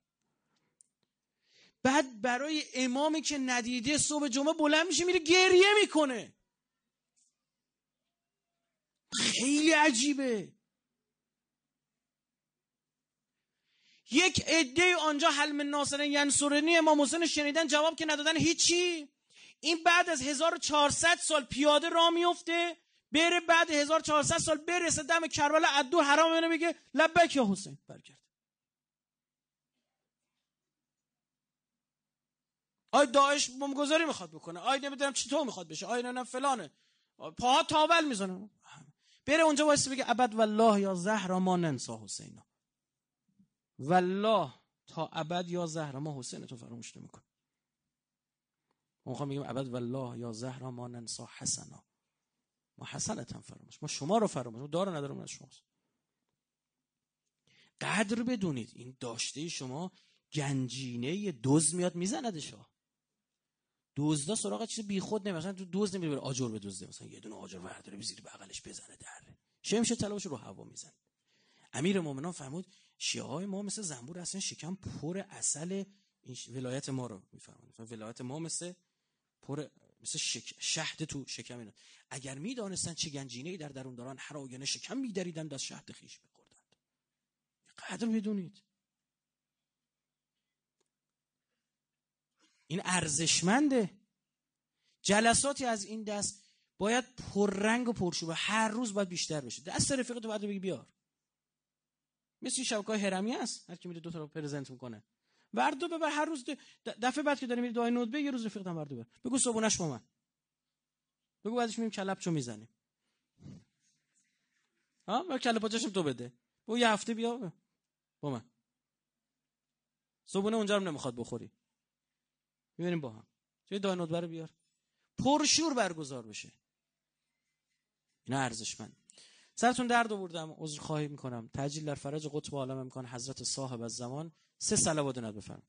بعد برای امامی که ندیده صبح جمعه بلند میشه میره گریه میکنه خیلی عجیبه یک عده آنجا حلم ناصرین ینسورنی امام حسین شنیدن جواب که ندادن هیچی این بعد از 1400 سال پیاده را میفته بره بعد 1400 سال برسه دم کربلا عدو حرام اینو میگه لبک یا حسین برگرد آی داعش بمگذاری میخواد بکنه آی نمیدونم تو میخواد بشه آی نمیدونم فلانه پاها تاول میزنه بره اونجا واسه بگه ابد والله یا زهرا ما ننسا حسین والله تا ابد یا زهرا ما حسین تو فراموش نمیکن ما میخوام بگیم عبد والله یا زهرا ما ننسا حسنا ما حسنت هم فراموش ما شما رو فراموش ما دار ندارم از شماست قدر بدونید این داشته شما گنجینه دوز میاد میزندش ها دزدا سراغ چیز بیخود نمی مثلا تو دزد نمیره بره آجر دزده مثلا یه دونه آجر ورداره بزیر بغلش بزنه در. شمشه طلبش رو هوا میزنه امیر مومنان فرمود شیعه های ما مثل زنبور اصلا شکم پر اصل ولایت ما رو میفرمان ولایت ما مثل پر مثل شک... شهد تو شکم اینا اگر میدانستن چه گنجینه در درون دارن هر آینه شکم میدریدند از شهد خیش میخوردند قدر میدونید این ارزشمنده جلساتی از این دست باید پررنگ و پرشوبه هر روز باید بیشتر بشه دست رفیقتو باید بگی بیار مثل شبکه هرمی هست هر کی میده دو تا رو پرزنت میکنه وردو ببر هر روز دفعه بعد که داری میری دعای ندبه یه روز رفیقتم وردو ببر بگو صبونش با من بگو بعدش میریم چو میزنیم ها و کلپچشم تو بده بگو یه هفته بیا با من صبونه اونجا رو نمیخواد بخوری میبینیم با هم چه دعای ندبه رو بیار پرشور برگزار بشه اینا من سرتون درد آوردم عذر خواهی میکنم تجلیل در فرج قطب عالم امکان حضرت صاحب از زمان سه سلوات رو بفرم